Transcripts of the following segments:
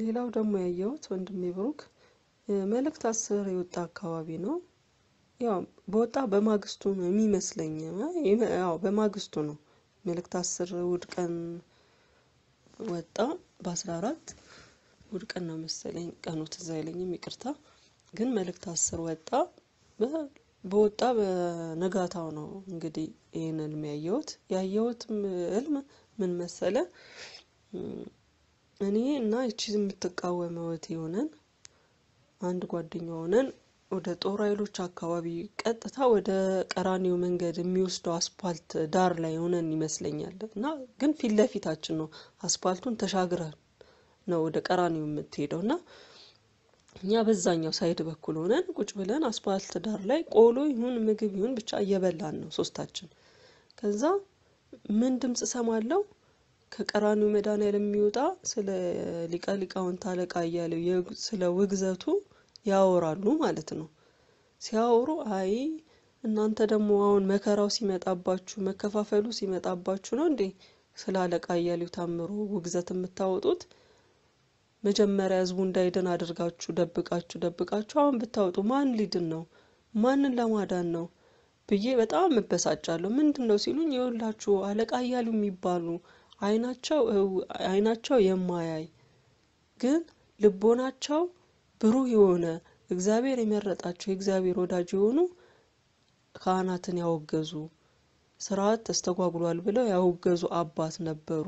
ሌላው ደግሞ ያየሁት ወንድሜ ብሩክ መልእክት አስር የወጣ አካባቢ ነው። ያው በወጣ በማግስቱ ነው የሚመስለኝ። ያው በማግስቱ ነው መልእክት አስር ውድቀን ወጣ በአስራ አራት ውድቀን ነው መሰለኝ፣ ቀኑ ትዝ አይለኝም፣ ይቅርታ። ግን መልእክት አስር ወጣ። በወጣ በነጋታው ነው እንግዲህ ይህን ህልም ያየሁት። ያየሁትም ህልም ምን መሰለ እኔ እና እቺ የምትቃወመው እህቴ ሆነን አንድ ጓደኛ ሆነን ወደ ጦር ኃይሎች አካባቢ ቀጥታ ወደ ቀራኒው መንገድ የሚወስደው አስፓልት ዳር ላይ ሆነን ይመስለኛል እና ግን ፊት ለፊታችን ነው አስፓልቱን ተሻግረን ነው ወደ ቀራኒው የምትሄደው እና እኛ በዛኛው ሳይድ በኩል ሆነን ቁጭ ብለን አስፓልት ዳር ላይ ቆሎ ይሁን ምግብ ይሁን ብቻ እየበላን ነው ሶስታችን ከዛ ምን ድምፅ ሰማለው ከቀራኒው መድኃኔዓለም የሚወጣ ስለ ሊቀ ሊቃውንት አለቃ እያለው ስለ ውግዘቱ ያወራሉ ማለት ነው። ሲያወሩ አይ እናንተ ደግሞ አሁን መከራው ሲመጣባችሁ መከፋፈሉ ሲመጣባችሁ ነው እንዴ ስለ አለቃ እያሌው ታምሩ ውግዘት የምታወጡት? መጀመሪያ ህዝቡ እንዳይድን አድርጋችሁ ደብቃችሁ ደብቃችሁ አሁን ብታወጡ ማን ሊድን ነው? ማንን ለማዳን ነው ብዬ በጣም እበሳጫለሁ። ምንድን ነው ሲሉኝ የሁላችሁ አለቃ እያሉ የሚባሉ አይናቸው አይናቸው የማያይ ግን ልቦናቸው ብሩህ የሆነ እግዚአብሔር የመረጣቸው የእግዚአብሔር ወዳጅ የሆኑ ካህናትን ያወገዙ ስርዓት ተስተጓጉሏል ብለው ያወገዙ አባት ነበሩ።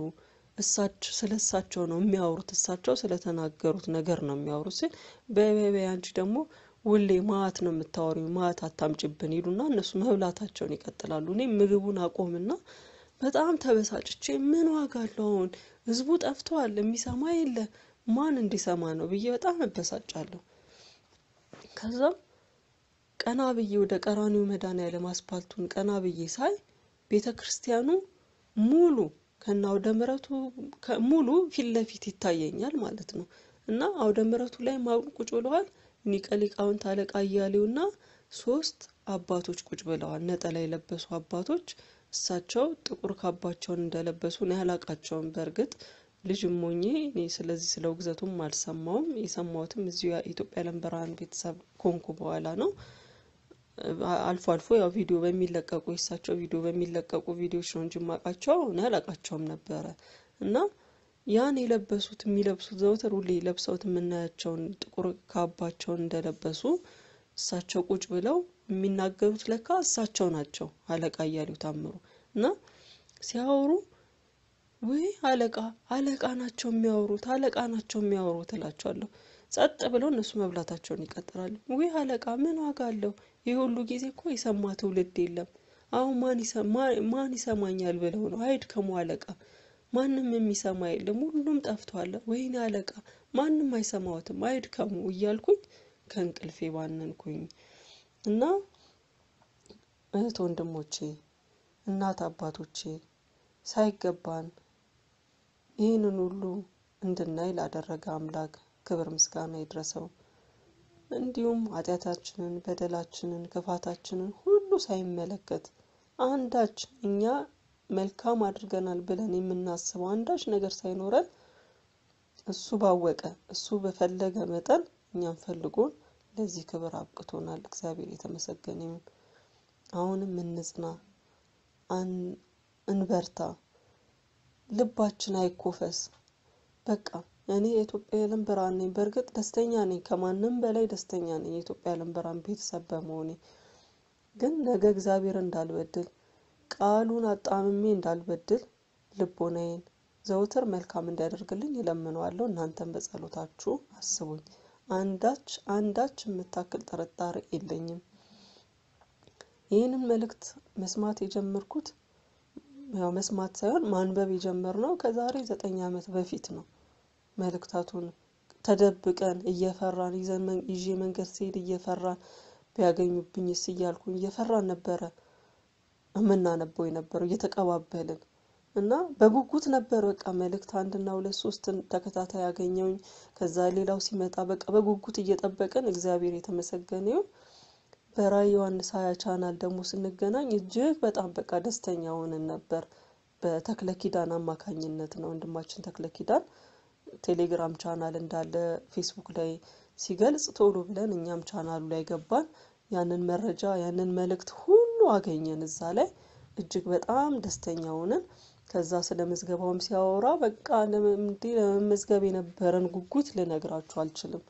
እሳቸው ስለ እሳቸው ነው የሚያወሩት። እሳቸው ስለተናገሩት ነገር ነው የሚያወሩት ሲል በበበያ አንቺ ደግሞ ውሌ ማዕት ነው የምታወሪ ማዕት አታምጭብን ይሉና እነሱ መብላታቸውን ይቀጥላሉ። እኔ ምግቡን አቆምና በጣም ተበሳጭቼ ምን ዋጋ አለው አሁን ህዝቡ ጠፍቷል፣ የሚሰማ የለ ማን እንዲሰማ ነው ብዬ በጣም እበሳጫለሁ። ከዛም ቀና ብዬ ወደ ቀራኒው መድኃኔዓለም አስፓልቱን ቀና ብዬ ሳይ ቤተ ክርስቲያኑ ሙሉ ከና አውደ ሙሉ ፊት ለፊት ይታየኛል ማለት ነው። እና አውደ ላይ ማን ቁጭ ብለዋል? ሊቀ ሊቃውንት አለቃ እያሌውና ሶስት አባቶች ቁጭ ብለዋል። ነጠላ የለበሱ አባቶች እሳቸው ጥቁር ካባቸውን እንደለበሱ እኔ አላውቃቸውም በእርግጥ ልጅም ሆኜ እኔ ስለዚህ ስለ ውግዘቱም አልሰማውም የሰማሁትም እዚሁ የኢትዮጵያ ዓለም ብርሃን ቤተሰብ ኮንኩ በኋላ ነው አልፎ አልፎ ያው ቪዲዮ በሚለቀቁ የእሳቸው ቪዲዮ በሚለቀቁ ቪዲዮዎች ነው እንጂ ማውቃቸው እኔ አላውቃቸውም ነበረ እና ያን የለበሱት የሚለብሱት ዘውትር ሁሌ ለብሰውት የምናያቸውን ጥቁር ካባቸውን እንደለበሱ እሳቸው ቁጭ ብለው የሚናገሩት ለካ እሳቸው ናቸው አለቃ እያሉ ታምሩ እና ሲያወሩ ውይ አለቃ አለቃ ናቸው የሚያወሩት አለቃ ናቸው የሚያወሩት እላቸዋለሁ ጸጥ ብለው እነሱ መብላታቸውን ይቀጥላሉ ውይ አለቃ ምን ዋጋ አለው ይህ ሁሉ ጊዜ እኮ የሰማ ትውልድ የለም አሁን ማን ይሰማኛል ብለው ነው አይድከሙ አለቃ ማንም የሚሰማ የለም ሁሉም ጠፍቷል ወይኔ አለቃ ማንም አይሰማዎትም አይድከሙ እያልኩኝ ከእንቅልፌ ባነንኩኝ እና እህት ወንድሞቼ፣ እናት አባቶቼ ሳይገባን ይህንን ሁሉ እንድናይ ላደረገ አምላክ ክብር ምስጋና ይድረሰው። እንዲሁም ኃጢአታችንን፣ በደላችንን፣ ክፋታችንን ሁሉ ሳይመለከት አንዳች እኛ መልካም አድርገናል ብለን የምናስበው አንዳች ነገር ሳይኖረን እሱ ባወቀ እሱ በፈለገ መጠን እኛን ፈልጎን ለዚህ ክብር አብቅቶናል። እግዚአብሔር የተመሰገነ ይሁን። አሁንም እንጽና፣ እንበርታ፣ ልባችን አይኮፈስ። በቃ እኔ የኢትዮጵያ የዓለም ብርሃን ነኝ። በእርግጥ ደስተኛ ነኝ፣ ከማንም በላይ ደስተኛ ነኝ የኢትዮጵያ የዓለም ብርሃን ቤተሰብ በመሆኔ። ግን ነገ እግዚአብሔር እንዳልበድል ቃሉን አጣምሜ እንዳልበድል ልቦናዬን ዘውትር መልካም እንዲያደርግልኝ እለምነዋለሁ። እናንተም በጸሎታችሁ አስቡኝ። አንዳች አንዳች የምታክል ጥርጣሬ የለኝም። ይህንን መልእክት መስማት የጀመርኩት ያው መስማት ሳይሆን ማንበብ የጀመርነው ከዛሬ ዘጠኝ ዓመት በፊት ነው። መልእክታቱን ተደብቀን እየፈራን ይዤ መንገድ ሲሄድ እየፈራን ቢያገኙብኝስ እያልኩኝ እየፈራን ነበረ የምናነበው የነበረው እየተቀባበልን እና በጉጉት ነበር በቃ መልእክት አንድና ሁለት ሶስትን ተከታታይ ያገኘውኝ ከዛ ሌላው ሲመጣ በቃ በጉጉት እየጠበቅን እግዚአብሔር የተመሰገነ ይሁን። በራእይ ዮሐንስ ሀያ ቻናል ደግሞ ስንገናኝ እጅግ በጣም በቃ ደስተኛ ሆነን ነበር። በተክለ ኪዳን አማካኝነት ነው ወንድማችን ተክለ ኪዳን ቴሌግራም ቻናል እንዳለ ፌስቡክ ላይ ሲገልጽ ቶሎ ብለን እኛም ቻናሉ ላይ ገባን። ያንን መረጃ ያንን መልእክት ሁሉ አገኘን እዛ ላይ እጅግ በጣም ደስተኛ ሆነን ከዛ ስለ ምዝገባውም ሲያወራ በቃ እንዴ ለመመዝገብ የነበረን ጉጉት ልነግራችሁ አልችልም።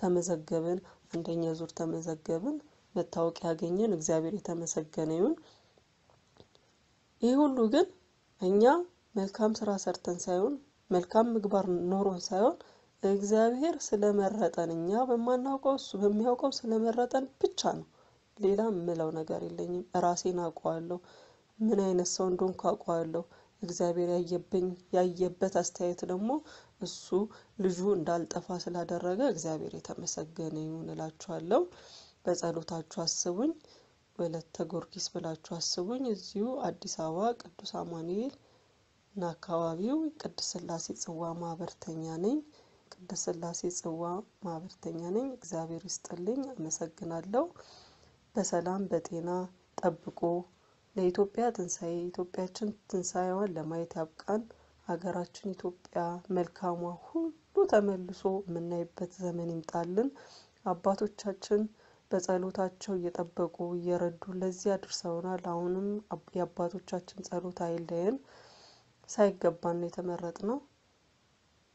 ተመዘገብን፣ አንደኛ ዙር ተመዘገብን፣ መታወቂያ ያገኘን፣ እግዚአብሔር የተመሰገነ ይሁን። ይህ ሁሉ ግን እኛ መልካም ስራ ሰርተን ሳይሆን መልካም ምግባር ኖሮን ሳይሆን እግዚአብሔር ስለመረጠን እኛ በማናውቀው እሱ በሚያውቀው ስለመረጠን ብቻ ነው። ሌላ ምለው ነገር የለኝም። ራሴን አውቀዋለሁ። ምን አይነት ሰው እንደሆንኩ አውቀዋለሁ። እግዚአብሔር ያየብኝ ያየበት አስተያየት ደግሞ እሱ ልጁ እንዳልጠፋ ስላደረገ እግዚአብሔር የተመሰገነ ይሁን እላችኋለሁ። በጸሎታችሁ አስቡኝ። ወለተ ጊዮርጊስ ብላችሁ አስቡኝ። እዚሁ አዲስ አበባ ቅዱስ አማኑኤል እና አካባቢው ቅዱስ ስላሴ ጽዋ ማህበርተኛ ነኝ። ቅዱስ ስላሴ ጽዋ ማህበርተኛ ነኝ። እግዚአብሔር ይስጥልኝ። አመሰግናለሁ። በሰላም በጤና ጠብቆ ለኢትዮጵያ ትንሳኤ ኢትዮጵያችን ትንሳኤዋን ለማየት ያብቃን። ሀገራችን ኢትዮጵያ መልካሟ ሁሉ ተመልሶ የምናይበት ዘመን ይምጣልን። አባቶቻችን በጸሎታቸው እየጠበቁ እየረዱ ለዚህ አድርሰውናል። አሁንም የአባቶቻችን ጸሎት አይለየን። ሳይገባን ነው የተመረጥ ነው።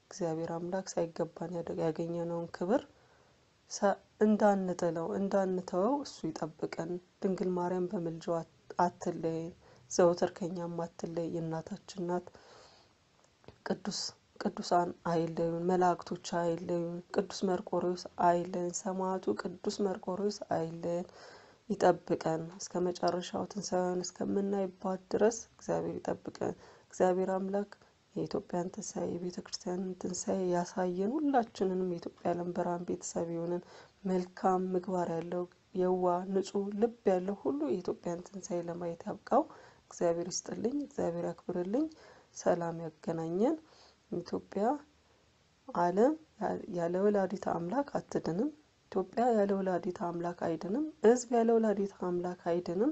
እግዚአብሔር አምላክ ሳይገባን ያገኘነውን ክብር እንዳንጥለው እንዳንተወው እሱ ይጠብቀን። ድንግል ማርያም በምልጃዋ አትለይ፣ ዘወትር ከኛም አትለይ። የእናታችን ናት ቅዱስ ቅዱሳን አይለዩን፣ መላእክቶች አይለዩን፣ ቅዱስ መርቆሬዎስ አይለየን፣ ሰማዕቱ ቅዱስ መርቆሬዎስ አይለየን። ይጠብቀን እስከ መጨረሻው ትንሣኤውን እስከምናይባት ድረስ እግዚአብሔር ይጠብቀን። እግዚአብሔር አምላክ የኢትዮጵያን ትንሣኤ የቤተ ክርስቲያንን ትንሣኤ ያሳየን። ሁላችንንም የኢትዮጵያ ዓለም ብርሃን ቤተሰብ የሆንን መልካም ምግባር ያለው የዋ ንጹህ ልብ ያለው ሁሉ የኢትዮጵያን ትንሳኤ ለማየት ያብቃው። እግዚአብሔር ይስጥልኝ፣ እግዚአብሔር ያክብርልኝ፣ ሰላም ያገናኘን። ኢትዮጵያ ዓለም ያለ ወላዲተ አምላክ አትድንም። ኢትዮጵያ ያለ ወላዲተ አምላክ አይድንም። ህዝብ ያለ ወላዲተ አምላክ አይድንም።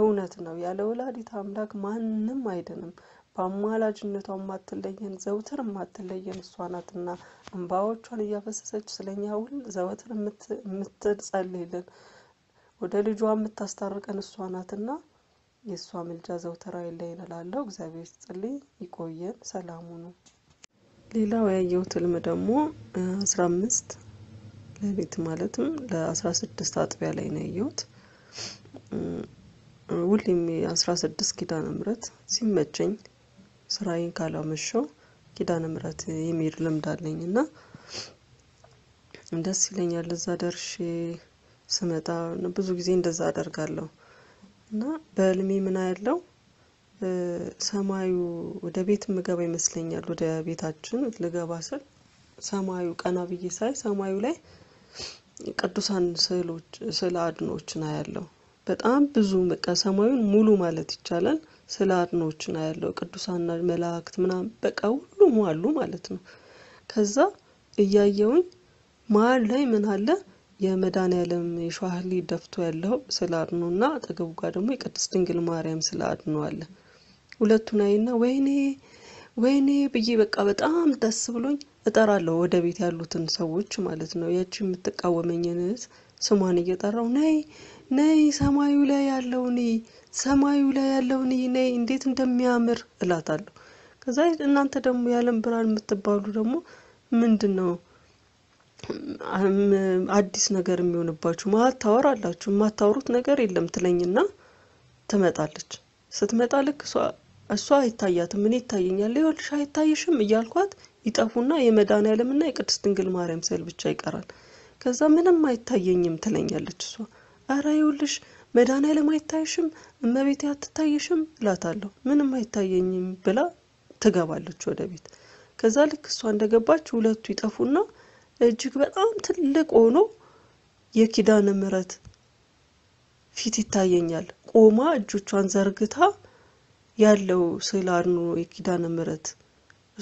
እውነት ነው። ያለ ወላዲተ አምላክ ማንም አይድንም። በአማላጅነቷ የማትለየን ዘውትር የማትለየን እሷ ናትና እንባዎቿን እያፈሰሰች ስለኛ ሁል ዘወትር የምትጸልይልን ወደ ልጇ የምታስታርቀን እሷ ናትና የእሷ ምልጃ ዘውትር አይለየን እላለሁ። እግዚአብሔር ይስጥልኝ፣ ይቆየን፣ ሰላሙ ነው። ሌላው ያየሁት ህልም ደግሞ አስራ አምስት ሌሊት ማለትም ለአስራ ስድስት አጥቢያ ላይ ነው ያየሁት። ሁሌም የአስራ ስድስት ኪዳነ ምሕረት ሲመቸኝ ስራዬን ካላመሸው ኪዳነ ምሕረት የሚሄድ ልምድ አለኝ እና ደስ ይለኛል እዛ ደርሼ ስመጣ ብዙ ጊዜ እንደዛ አደርጋለሁ እና በህልሜ ምን ያለው ሰማዩ ወደ ቤት ምገባ ይመስለኛል። ወደ ቤታችን ልገባ ስል ሰማዩ ቀና ብዬ ሳይ ሰማዩ ላይ ቅዱሳን ስዕሎች ስዕለ አድኖዎችን አያለው። በጣም ብዙ በቃ ሰማዩን ሙሉ ማለት ይቻላል አድኖች ና አያለው። ቅዱሳና መላእክት ምናምን በቃ ሁሉም አሉ ማለት ነው። ከዛ እያየውኝ መሀል ላይ ምን አለ የመድኃኔዓለም የሸዋህሊ ደፍቶ ያለው ስለ አድኖ እና አጠገቡ ጋር ደግሞ የቅድስት ድንግል ማርያም ስለ አድኖ አለ። ሁለቱን አይና ወይኔ ወይኔ ብዬ በቃ በጣም ደስ ብሎኝ እጠራለሁ ወደ ቤት ያሉትን ሰዎች ማለት ነው። ያቺ የምትቃወመኝን ስሟን እየጠራው ነይ ነይ ሰማዩ ላይ ያለውን ሰማዩ ላይ ያለውን ነይ እንዴት እንደሚያምር እላታለሁ። ከዛ እናንተ ደግሞ የዓለም ብርሃን የምትባሉ ደግሞ ምንድን ነው አዲስ ነገር የሚሆንባችሁ መሀል ታወራላችሁ የማታወሩት ነገር የለም ትለኝና ትመጣለች ስትመጣ ልክ እሷ አይታያትም እኔ ይታየኛል ይኸውልሽ አይታይሽም እያልኳት ይጠፉና የመዳን ያለምና የቅድስት ድንግል ማርያም ስዕል ብቻ ይቀራል ከዛ ምንም አይታየኝም ትለኛለች እሷ አረ ይኸውልሽ መዳን ያለም አይታይሽም እመቤቴ አትታይሽም እላታለሁ ምንም አይታየኝም ብላ ትገባለች ወደ ቤት ከዛ ልክ እሷ እንደገባች ሁለቱ ይጠፉና እጅግ በጣም ትልቅ ሆኖ የኪዳነ ምሕረት ፊት ይታየኛል። ቆማ እጆቿን ዘርግታ ያለው ስዕል አድኖ የኪዳነ ምሕረት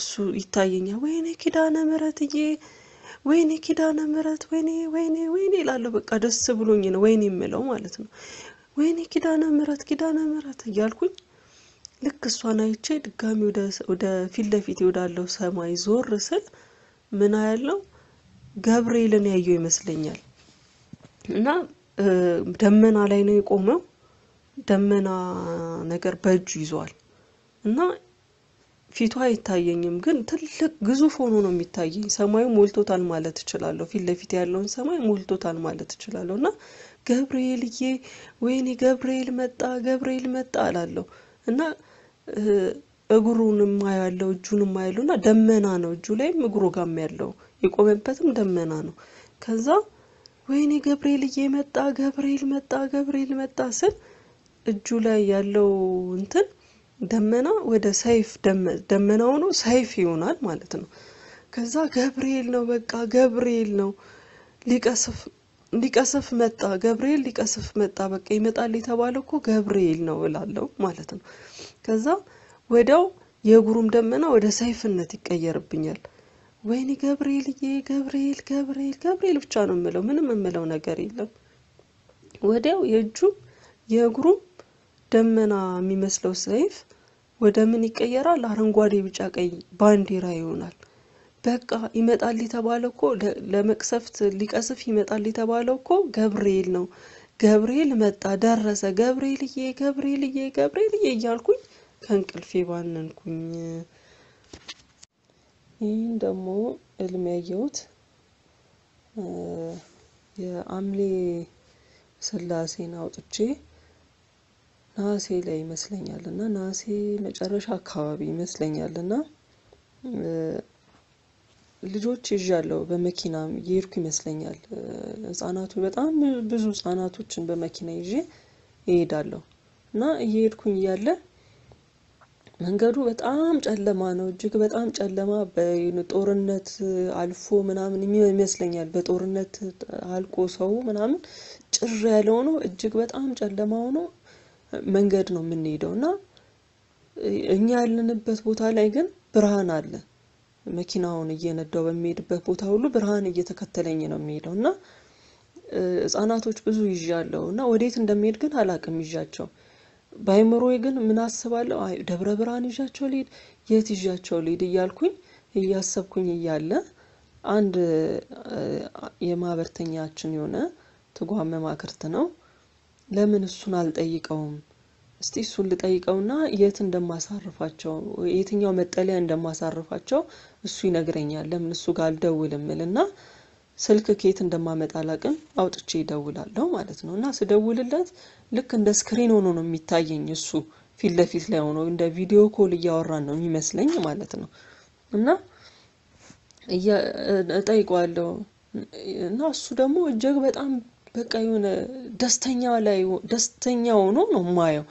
እሱ ይታየኛል። ወይኔ ኪዳነ ምሕረትዬ፣ ወይኔ ኪዳነ ምሕረት፣ ወይኔ ወይኔ ወይኔ እላለሁ። በቃ ደስ ብሎኝ ነው ወይኔ የምለው ማለት ነው። ወይኔ ኪዳነ ምሕረት፣ ኪዳነ ምሕረት እያልኩኝ ልክ እሷን አይቼ ድጋሚ ወደ ፊት ለፊት ወዳለው ሰማይ ዞር ስል ምን አያለው ገብርኤልን ያየው ይመስለኛል እና ደመና ላይ ነው የቆመው ደመና ነገር በእጁ ይዟል እና ፊቱ አይታየኝም ግን ትልቅ ግዙፍ ሆኖ ነው የሚታየኝ ሰማዩ ሞልቶታል ማለት እችላለሁ ፊት ለፊት ያለውን ሰማይ ሞልቶታል ማለት እችላለሁ እና ገብርኤልዬ ወይኔ ገብርኤል መጣ ገብርኤል መጣ አላለሁ እና እግሩንም ያለው እጁንም ያለው እና ደመና ነው እጁ ላይም እግሩ ጋም ያለው የቆመበትም ደመና ነው። ከዛ ወይኔ ገብርኤል እየመጣ ገብርኤል መጣ ገብርኤል መጣ ስል እጁ ላይ ያለው እንትን ደመና ወደ ሰይፍ ደመና ሆኖ ሰይፍ ይሆናል ማለት ነው። ከዛ ገብርኤል ነው በቃ ገብርኤል ነው ሊቀስፍ ሊቀስፍ መጣ ገብርኤል ሊቀስፍ መጣ በቃ ይመጣል የተባለ እኮ ገብርኤል ነው እላለሁ ማለት ነው። ከዛ ወዲያው የእግሩም ደመና ወደ ሰይፍነት ይቀየርብኛል። ወይኔ ገብርኤልዬ ገብርኤል ገብርኤል ገብርኤል ብቻ ነው የምለው። ምንም የምለው ነገር የለም። ወዲያው የእጁም የእግሩም ደመና የሚመስለው ሰይፍ ወደ ምን ይቀየራል? አረንጓዴ፣ ቢጫ፣ ቀይ ባንዲራ ይሆናል። በቃ ይመጣል የተባለ እኮ ለመቅሰፍት ሊቀስፍ ይመጣል የተባለው እኮ ገብርኤል ነው። ገብርኤል መጣ ደረሰ። ገብርኤልዬ ገብርኤልዬ ገብርኤልዬ እያልኩኝ ከእንቅልፌ ባነንኩኝ። ይህን ደግሞ እልም ያየሁት የአምሌ ስላሴን አውጥቼ ነሐሴ ላይ ይመስለኛል እና ነሐሴ መጨረሻ አካባቢ ይመስለኛል እና ልጆች ይዣለሁ በመኪና የሄድኩ ይመስለኛል። ህጻናቱ በጣም ብዙ ህጻናቶችን በመኪና ይዤ ይሄዳለሁ እና እየሄድኩኝ እያለ መንገዱ በጣም ጨለማ ነው። እጅግ በጣም ጨለማ ጦርነት አልፎ ምናምን ይመስለኛል። በጦርነት አልቆ ሰው ምናምን ጭር ያለ ነው። እጅግ በጣም ጨለማ ሆኖ መንገድ ነው የምንሄደው እና እኛ ያለንበት ቦታ ላይ ግን ብርሃን አለ። መኪናውን እየነዳው በሚሄድበት ቦታ ሁሉ ብርሃን እየተከተለኝ ነው የሚሄደው እና ህጻናቶች ብዙ ይዣለሁ እና ወዴት እንደሚሄድ ግን አላቅም ይዣቸው በአይምሮዬ ግን ምን አስባለሁ? አይ ደብረ ብርሃን ይዣቸው ልሄድ፣ የት ይዣቸው ሊድ እያልኩኝ እያሰብኩኝ እያለ አንድ የማህበርተኛችን የሆነ ትጓም መማክርት ነው ለምን እሱን አልጠይቀውም እስቲ እሱን ልጠይቀውና የት እንደማሳርፋቸው የትኛው መጠለያ እንደማሳርፋቸው እሱ ይነግረኛል። ለምን እሱ ጋር አልደውልም እልና ስልክ ከየት እንደማመጣ አላቅም አውጥቼ ይደውላለሁ ማለት ነው እና ስደውልለት ልክ እንደ ስክሪን ሆኖ ነው የሚታየኝ እሱ ፊት ለፊት ላይ ሆኖ እንደ ቪዲዮ ኮል እያወራን ነው የሚመስለኝ ማለት ነው እና እጠይቀዋለሁ እና እሱ ደግሞ እጅግ በጣም በቃ የሆነ ደስተኛ ላይ ደስተኛ ሆኖ ነው የማየው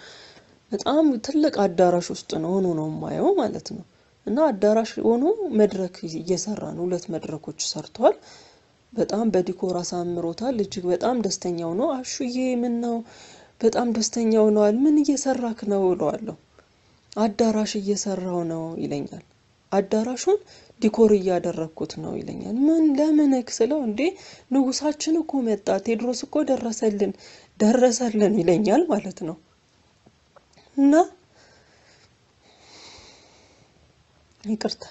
በጣም ትልቅ አዳራሽ ውስጥ ነው ሆኖ ነው የማየው ማለት ነው እና አዳራሽ ሆኖ መድረክ እየሰራ ነው ሁለት መድረኮች ሰርቷል በጣም በዲኮር አሳምሮታል እጅግ በጣም ደስተኛ ሆኖ አሹዬ ምን ነው በጣም ደስተኛ ሆነዋል። ምን እየሰራክ ነው እለዋለሁ። አዳራሽ እየሰራው ነው ይለኛል። አዳራሹን ዲኮር እያደረግኩት ነው ይለኛል። ምን ለምንክ ስለው እንዴ ንጉሳችን እኮ መጣ፣ ቴድሮስ እኮ ደረሰልን ደረሰልን ይለኛል ማለት ነው። እና ይቅርታ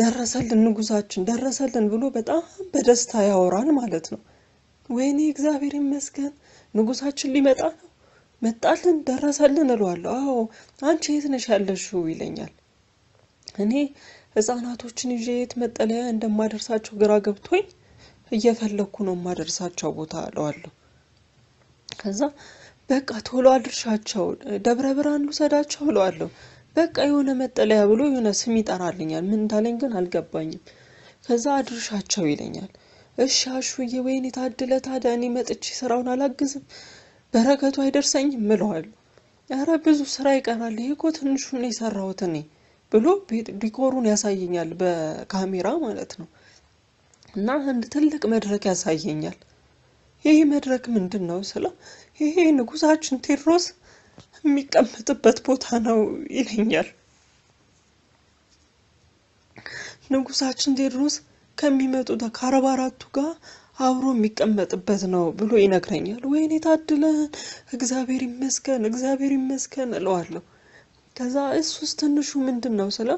ደረሰልን ንጉሳችን ደረሰልን ብሎ በጣም በደስታ ያወራል ማለት ነው። ወይኔ እግዚአብሔር ይመስገን ንጉሳችን ሊመጣ ነው፣ መጣልን፣ ደረሰልን እለዋለሁ። አዎ አንቺ የት ነሽ ያለሽው ይለኛል። እኔ ህጻናቶችን ይዤ የት መጠለያ እንደማደርሳቸው ግራ ገብቶኝ እየፈለግኩ ነው የማደርሳቸው ቦታ እለዋለሁ። ከዛ በቃ ቶሎ አድርሻቸው ደብረ ብርሃን ልውሰዳቸው እለዋለሁ። በቃ የሆነ መጠለያ ብሎ የሆነ ስም ይጠራልኛል። ምን እንዳለኝ ግን አልገባኝም። ከዛ አድርሻቸው ይለኛል። እሺ አሹዬ፣ ወይኔ ታድለ ታዲያ እኔ መጥቼ ስራውን አላግዝም በረከቱ አይደርሰኝም ምለዋል ኧረ ብዙ ስራ ይቀራል፣ ይሄ እኮ ትንሹን የሰራሁት እኔ ብሎ ዲኮሩን ያሳየኛል በካሜራ ማለት ነው። እና አንድ ትልቅ መድረክ ያሳየኛል። ይሄ መድረክ ምንድን ነው ስለ ይሄ ንጉሳችን ቴዎድሮስ የሚቀመጥበት ቦታ ነው ይለኛል። ንጉሳችን ቴድሮስ ከሚመጡት ከአርባ አራቱ ጋር አብሮ የሚቀመጥበት ነው ብሎ ይነግረኛል። ወይኔ ታድለን እግዚአብሔር ይመስገን እግዚአብሔር ይመስገን እለዋለሁ። ከዛ እሱስ ትንሹ ምንድን ነው ስለ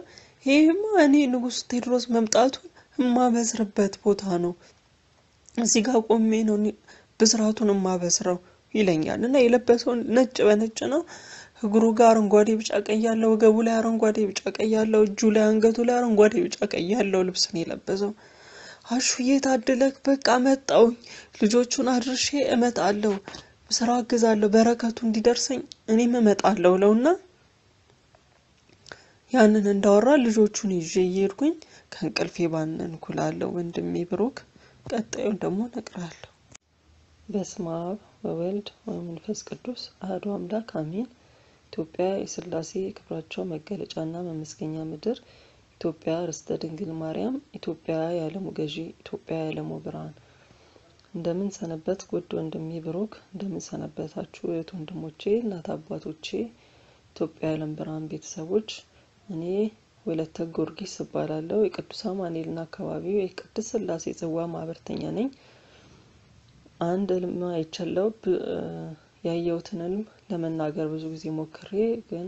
ይህማ እኔ ንጉሥ ቴድሮስ መምጣቱን የማበስርበት ቦታ ነው፣ እዚህ ጋር ቆሜ ነው ብስራቱን የማበስረው ይለኛል። እና የለበሰውን ነጭ በነጭ ነው እግሩ ጋር አረንጓዴ ቢጫ ቀይ ያለው፣ ወገቡ ላይ አረንጓዴ ቢጫ ቀይ ያለው፣ እጁ ላይ አንገቱ ላይ አረንጓዴ ቢጫ ቀይ ያለው ልብስ ነው የለበሰው። አሹ ታድለክ፣ በቃ መጣውኝ፣ ልጆቹን አድርሼ እመጣለሁ፣ ስራ አግዛለሁ፣ በረከቱ እንዲደርሰኝ እኔም እመጣለሁ ለውና ያንን እንዳወራ ልጆቹን ይዤ እየሄድኩኝ ከእንቅልፌ ባነንኩላለሁ። ወንድሜ ብሩክ ቀጣዩን ደግሞ ነቅራለሁ። በስመ አብ ወወልድ ወመንፈስ ቅዱስ አሐዱ አምላክ አሜን። ኢትዮጵያ የስላሴ የክብራቸው መገለጫ እና መመስገኛ ምድር፣ ኢትዮጵያ ርስተ ድንግል ማርያም፣ ኢትዮጵያ የዓለሙ ገዢ፣ ኢትዮጵያ የዓለሙ ብርሃን። እንደምን ሰነበት ጎድ ወንድሜ ብሩክ፣ እንደምን ሰነበታችሁ እህት ወንድሞቼ፣ እናት አባቶቼ፣ ኢትዮጵያ የዓለም ብርሃን ቤተሰቦች። እኔ ወለተ ጊዮርጊስ እባላለሁ። የቅዱስ አማኑኤልና አካባቢው የቅድስት ስላሴ ጽዋ ማህበርተኛ ነኝ። አንድ ህልም አይቻለሁ። ያየሁትን ህልም ለመናገር ብዙ ጊዜ ሞክሬ ግን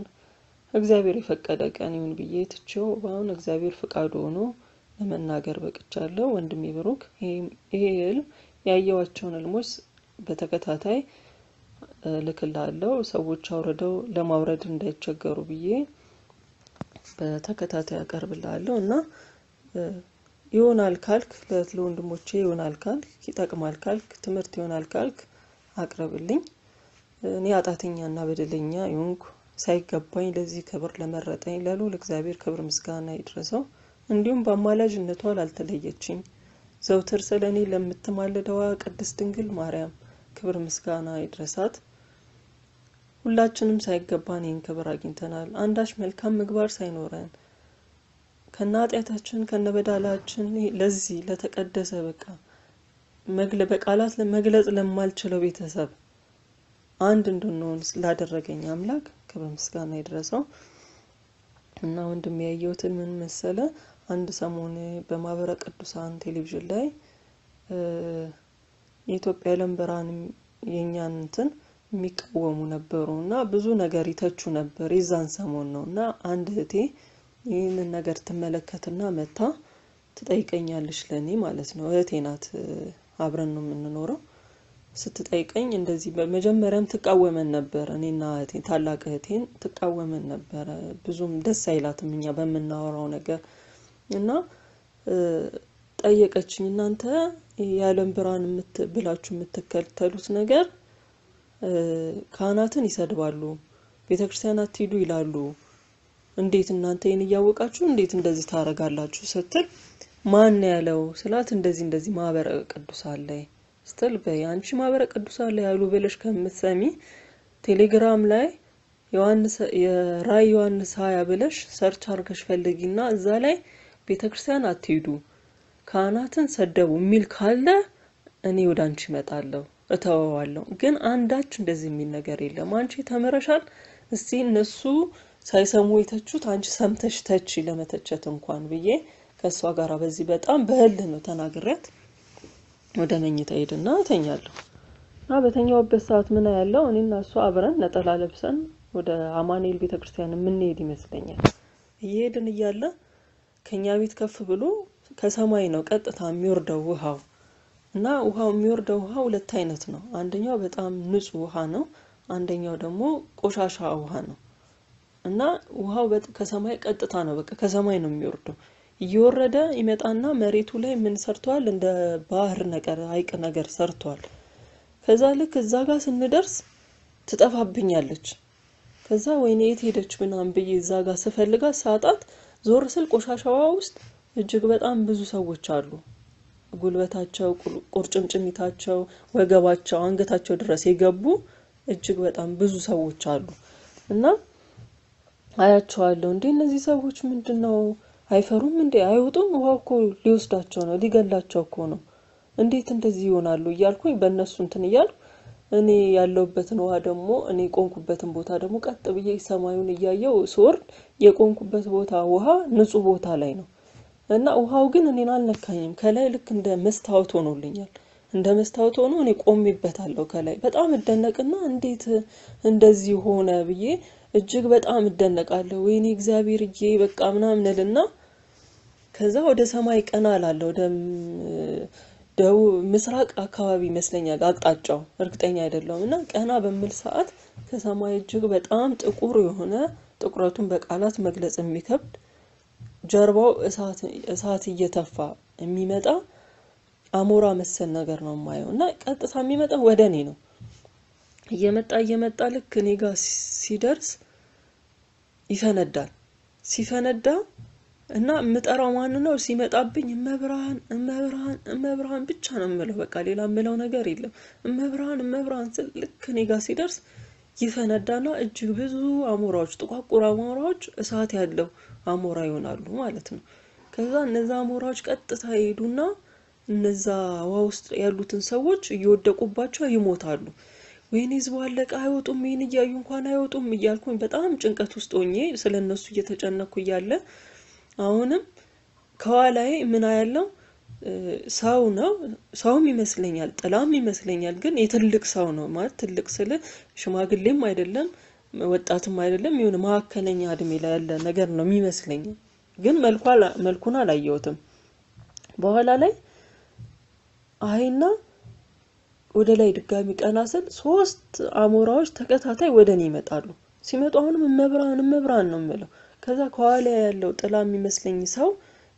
እግዚአብሔር የፈቀደ ቀን ይሁን ብዬ ትቼው በአሁን እግዚአብሔር ፍቃዱ ሆኖ ለመናገር በቅቻለሁ። ወንድሜ ብሩክ ይሄ ህልም ያየዋቸውን ህልሞች በተከታታይ ልክላለው ሰዎች አውርደው ለማውረድ እንዳይቸገሩ ብዬ በተከታታይ አቀርብላለሁ እና ይሆናል ካልክ ለወንድሞቼ ይሆናል ካልክ ይጠቅማል ካልክ ትምህርት ይሆናል ካልክ አቅርብልኝ። እኔ አጣተኛና በደለኛ ይሁንኩ ሳይገባኝ ለዚህ ክብር ለመረጠኝ ለልዑል እግዚአብሔር ክብር ምስጋና ይድረሰው። እንዲሁም በአማላጅነቷ ላልተለየችኝ ዘውትር ስለ እኔ ለምትማልደዋ ቅድስት ድንግል ማርያም ክብር ምስጋና ይድረሳት። ሁላችንም ሳይገባን ይህን ክብር አግኝተናል። አንዳች መልካም ምግባር ሳይኖረን ከነ ኃጢአታችን ከነ በዳላችን ለዚህ ለተቀደሰ በቃ በቃላት መግለጽ ለማልችለው ቤተሰብ አንድ እንድንሆን ላደረገኝ አምላክ ክብር ምስጋና ይድረሰው እና ወንድም ያየሁት ምን መሰለ አንድ ሰሞን በማህበረ ቅዱሳን ቴሌቪዥን ላይ የኢትዮጵያ የዓለም ብርሃን የእኛን እንትን የሚቃወሙ ነበሩ እና ብዙ ነገር ይተቹ ነበር። የዛን ሰሞን ነው እና አንድ እህቴ ይህንን ነገር ትመለከትና መታ ትጠይቀኛለች፣ ለእኔ ማለት ነው። እህቴ ናት፣ አብረን ነው የምንኖረው ስትጠይቀኝ እንደዚህ በመጀመሪያም ትቃወመን ነበር። እኔና እህቴን ታላቅ እህቴን ትቃወመን ነበረ። ብዙም ደስ አይላትም እኛ በምናወራው ነገር እና ጠየቀችኝ። እናንተ የዓለም ብርሃን ብላችሁ የምትከተሉት ነገር ካህናትን ይሰድባሉ፣ ቤተ ክርስቲያን አትሂዱ ይላሉ። እንዴት እናንተ ይህን እያወቃችሁ እንዴት እንደዚህ ታረጋላችሁ? ስትል ማን ያለው ስላት እንደዚህ እንደዚህ ማህበረ ቅዱሳን ላይ ስትል በይ አንቺ ማህበረ ቅዱሳን ላይ ያሉ ብለሽ ከምትሰሚ ቴሌግራም ላይ የራይ ዮሐንስ ሀያ ብለሽ ሰርች አርገሽ ፈልጊና እዛ ላይ ቤተክርስቲያን ክርስቲያን አትሄዱ ካህናትን ሰደቡ የሚል ካለ እኔ ወደ አንቺ እመጣለሁ እተወዋለሁ። ግን አንዳች እንደዚህ የሚል ነገር የለም። አንቺ ተምረሻል። እስቲ እነሱ ሳይሰሙ የተቹት አንቺ ሰምተሽ ተቺ ለመተቸት እንኳን ብዬ ከእሷ ጋር በዚህ በጣም በህል ነው ተናግሬያት ወደ መኝታ ሄድና ተኛለሁ። እና በተኛውበት ሰዓት ምን ያለው እኔና እሱ አብረን ነጠላ ለብሰን ወደ አማኑኤል ቤተክርስቲያን የምንሄድ ይመስለኛል። እየሄድን እያለ ከኛ ቤት ከፍ ብሎ ከሰማይ ነው ቀጥታ የሚወርደው ውሃው እና ውሃው የሚወርደው ውሃ ሁለት አይነት ነው። አንደኛው በጣም ንጹህ ውሃ ነው፣ አንደኛው ደግሞ ቆሻሻ ውሃ ነው። እና ውሃው ከሰማይ ቀጥታ ነው፣ በቃ ከሰማይ ነው የሚወርደው እየወረደ ይመጣና መሬቱ ላይ ምን ሰርቷል? እንደ ባህር ነገር ሀይቅ ነገር ሰርቷል። ከዛ ልክ እዛ ጋር ስንደርስ ትጠፋብኛለች። ከዛ ወይኔ የት ሄደች ምናምን ብዬ እዛ ጋር ስፈልጋት ሳጣት ዞር ስል ቆሻሻዋ ውስጥ እጅግ በጣም ብዙ ሰዎች አሉ። ጉልበታቸው፣ ቁርጭምጭሚታቸው፣ ወገባቸው፣ አንገታቸው ድረስ የገቡ እጅግ በጣም ብዙ ሰዎች አሉ እና አያቸዋለሁ እንዴ እነዚህ ሰዎች ምንድን ነው አይፈሩም እንዴ? አይውጡም? ውሃ እኮ ሊወስዳቸው ነው፣ ሊገላቸው እኮ ነው። እንዴት እንደዚህ ይሆናሉ እያልኩኝ በእነሱ እንትን እያልኩ እኔ ያለሁበትን ውሃ ደግሞ እኔ የቆምኩበትን ቦታ ደግሞ ቀጥ ብዬ ሰማዩን እያየው ስወርድ የቆምኩበት ቦታ ውሃ ንጹህ ቦታ ላይ ነው እና ውሃው ግን እኔን አልነካኝም። ከላይ ልክ እንደ መስታወት ሆኖልኛል። እንደ መስታወት ሆኖ እኔ ቆሜበታለሁ ከላይ በጣም እደነቅና እንዴት እንደዚህ ሆነ ብዬ እጅግ በጣም እደነቃለሁ። ወይኔ እግዚአብሔር እዬ በቃ ምናምንልና ከዛ ወደ ሰማይ ቀና ላለ ወደ ደቡብ ምስራቅ አካባቢ ይመስለኛል አቅጣጫው እርግጠኛ አይደለውም እና ቀና በምል ሰዓት ከሰማይ እጅግ በጣም ጥቁር የሆነ ጥቁረቱን በቃላት መግለጽ የሚከብድ ጀርባው እሳት እየተፋ የሚመጣ አሞራ መሰል ነገር ነው የማየው እና ቀጥታ የሚመጣ ወደ እኔ ነው እየመጣ እየመጣ ልክ እኔ ጋር ሲደርስ ይፈነዳል ሲፈነዳ እና የምጠራው ማን ነው ሲመጣብኝ፣ እመብርሃን እመብርሃን እመብርሃን ብቻ ነው የምለው። በቃ ሌላ የምለው ነገር የለም። እመብርሃን እመብርሃን ስል ልክ እኔ ጋር ሲደርስ ይፈነዳና እጅግ ብዙ አሞራዎች፣ ጥቋቁር አሞራዎች፣ እሳት ያለው አሞራ ይሆናሉ ማለት ነው። ከዛ እነዛ አሞራዎች ቀጥታ ይሄዱና እነዛ ውሃ ውስጥ ያሉትን ሰዎች እየወደቁባቸው ይሞታሉ። ወይኔ ህዝቡ አለቀ፣ አይወጡም፣ ይህን እያዩ እንኳን አይወጡም እያልኩኝ በጣም ጭንቀት ውስጥ ሆኜ ስለ እነሱ እየተጨነኩ እያለ አሁንም ከኋላዬ ምን ያለው ሰው ነው። ሰውም ይመስለኛል ጥላም ይመስለኛል፣ ግን የትልቅ ሰው ነው ማለት ትልቅ ስል ሽማግሌም አይደለም ወጣትም አይደለም፣ የሆነ መካከለኛ እድሜ ላይ ያለ ነገር ነው የሚመስለኝ፣ ግን መልኩን አላየሁትም። በኋላ ላይ አይና ወደ ላይ ድጋሚ ቀና ስል ሶስት አሞራዎች ተከታታይ ወደ እኔ ይመጣሉ። ሲመጡ አሁንም እመብርሃን እመብርሃን ነው የምለው። ከዛ ከኋላ ያለው ጥላ የሚመስለኝ ሰው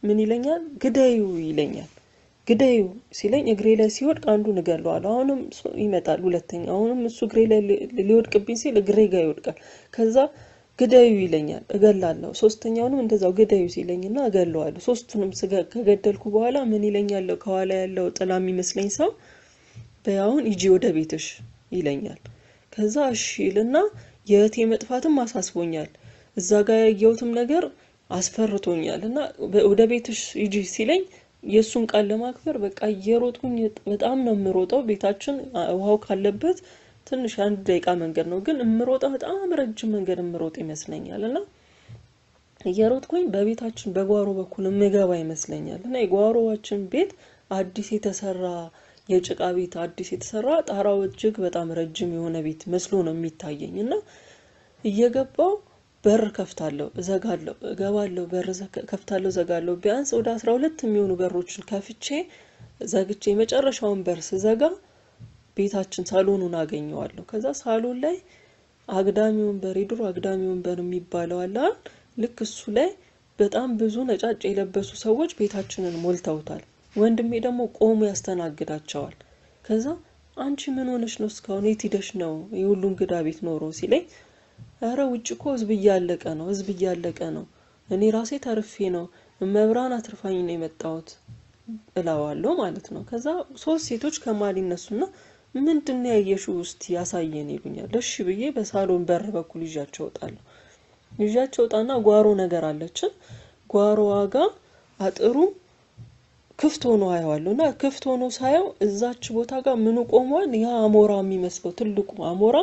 ምን ይለኛል? ግደዩ ይለኛል። ግደዩ ሲለኝ እግሬ ላይ ሲወድቅ አንዱን እገለዋለሁ። አሁንም ይመጣል ሁለተኛ። አሁንም እሱ እግሬ ላይ ሊወድቅብኝ ሲል እግሬ ጋር ይወድቃል። ከዛ ግደዩ ይለኛል፣ እገላለሁ። ሶስተኛውንም እንደዛው ግደዩ ሲለኝና እገለዋለሁ። ሶስቱንም ከገደልኩ በኋላ ምን ይለኛል? ከኋላ ያለው ጥላ የሚመስለኝ ሰው በያሁን ሂጂ ወደ ቤትሽ ይለኛል። ከዛ እሺ ይልና የእህቴ መጥፋትም አሳስቦኛል እዛ ጋር ያየሁትም ነገር አስፈርቶኛል እና ወደ ቤትሽ ሂጂ ሲለኝ የእሱን ቃል ለማክበር በቃ እየሮጥኩኝ በጣም ነው የምሮጠው። ቤታችን ውሃው ካለበት ትንሽ አንድ ደቂቃ መንገድ ነው፣ ግን የምሮጠ በጣም ረጅም መንገድ የምሮጥ ይመስለኛል እና እየሮጥኩኝ በቤታችን በጓሮ በኩል የምገባ ይመስለኛል እና የጓሮዋችን ቤት አዲስ የተሰራ የጭቃ ቤት አዲስ የተሰራ ጣራው እጅግ በጣም ረጅም የሆነ ቤት መስሎ ነው የሚታየኝ እና እየገባው በር ከፍታለሁ፣ እዘጋለሁ፣ እገባለሁ፣ በር ከፍታለሁ፣ እዘጋለሁ። ቢያንስ ወደ አስራ ሁለት የሚሆኑ በሮችን ከፍቼ ዘግቼ የመጨረሻውን በር ስዘጋ ቤታችን ሳሎኑን አገኘዋለሁ። ከዛ ሳሎን ላይ አግዳሚ ወንበር የድሮ አግዳሚ ወንበር የሚባለው አለ ልክ እሱ ላይ በጣም ብዙ ነጫጭ የለበሱ ሰዎች ቤታችንን ሞልተውታል። ወንድሜ ደግሞ ቆሞ ያስተናግዳቸዋል። ከዛ አንቺ ምን ሆነሽ ነው እስካሁን የት ሂደሽ ነው የሁሉ እንግዳ ቤት ኖሮ ሲለኝ እረ ውጭ እኮ ህዝብ እያለቀ ነው ህዝብ እያለቀ ነው እኔ ራሴ ተርፌ ነው መብራን አትርፋኝ ነው የመጣሁት እለዋለሁ ማለት ነው ከዛ ሶስት ሴቶች ከማል ይነሱና ምንድን ያየሽው ውስጥ ያሳየን ይሉኛል እሺ ብዬ በሳሎን በር በኩል ይዣቸው እወጣለሁ ይዣቸው እወጣና ጓሮ ነገር አለችን ጓሮ ዋጋ አጥሩ ክፍት ሆኖ አየዋለሁ እና ክፍት ሆኖ ሳየው እዛች ቦታ ጋር ምኑ ቆሟል ያ አሞራ የሚመስለው ትልቁ አሞራ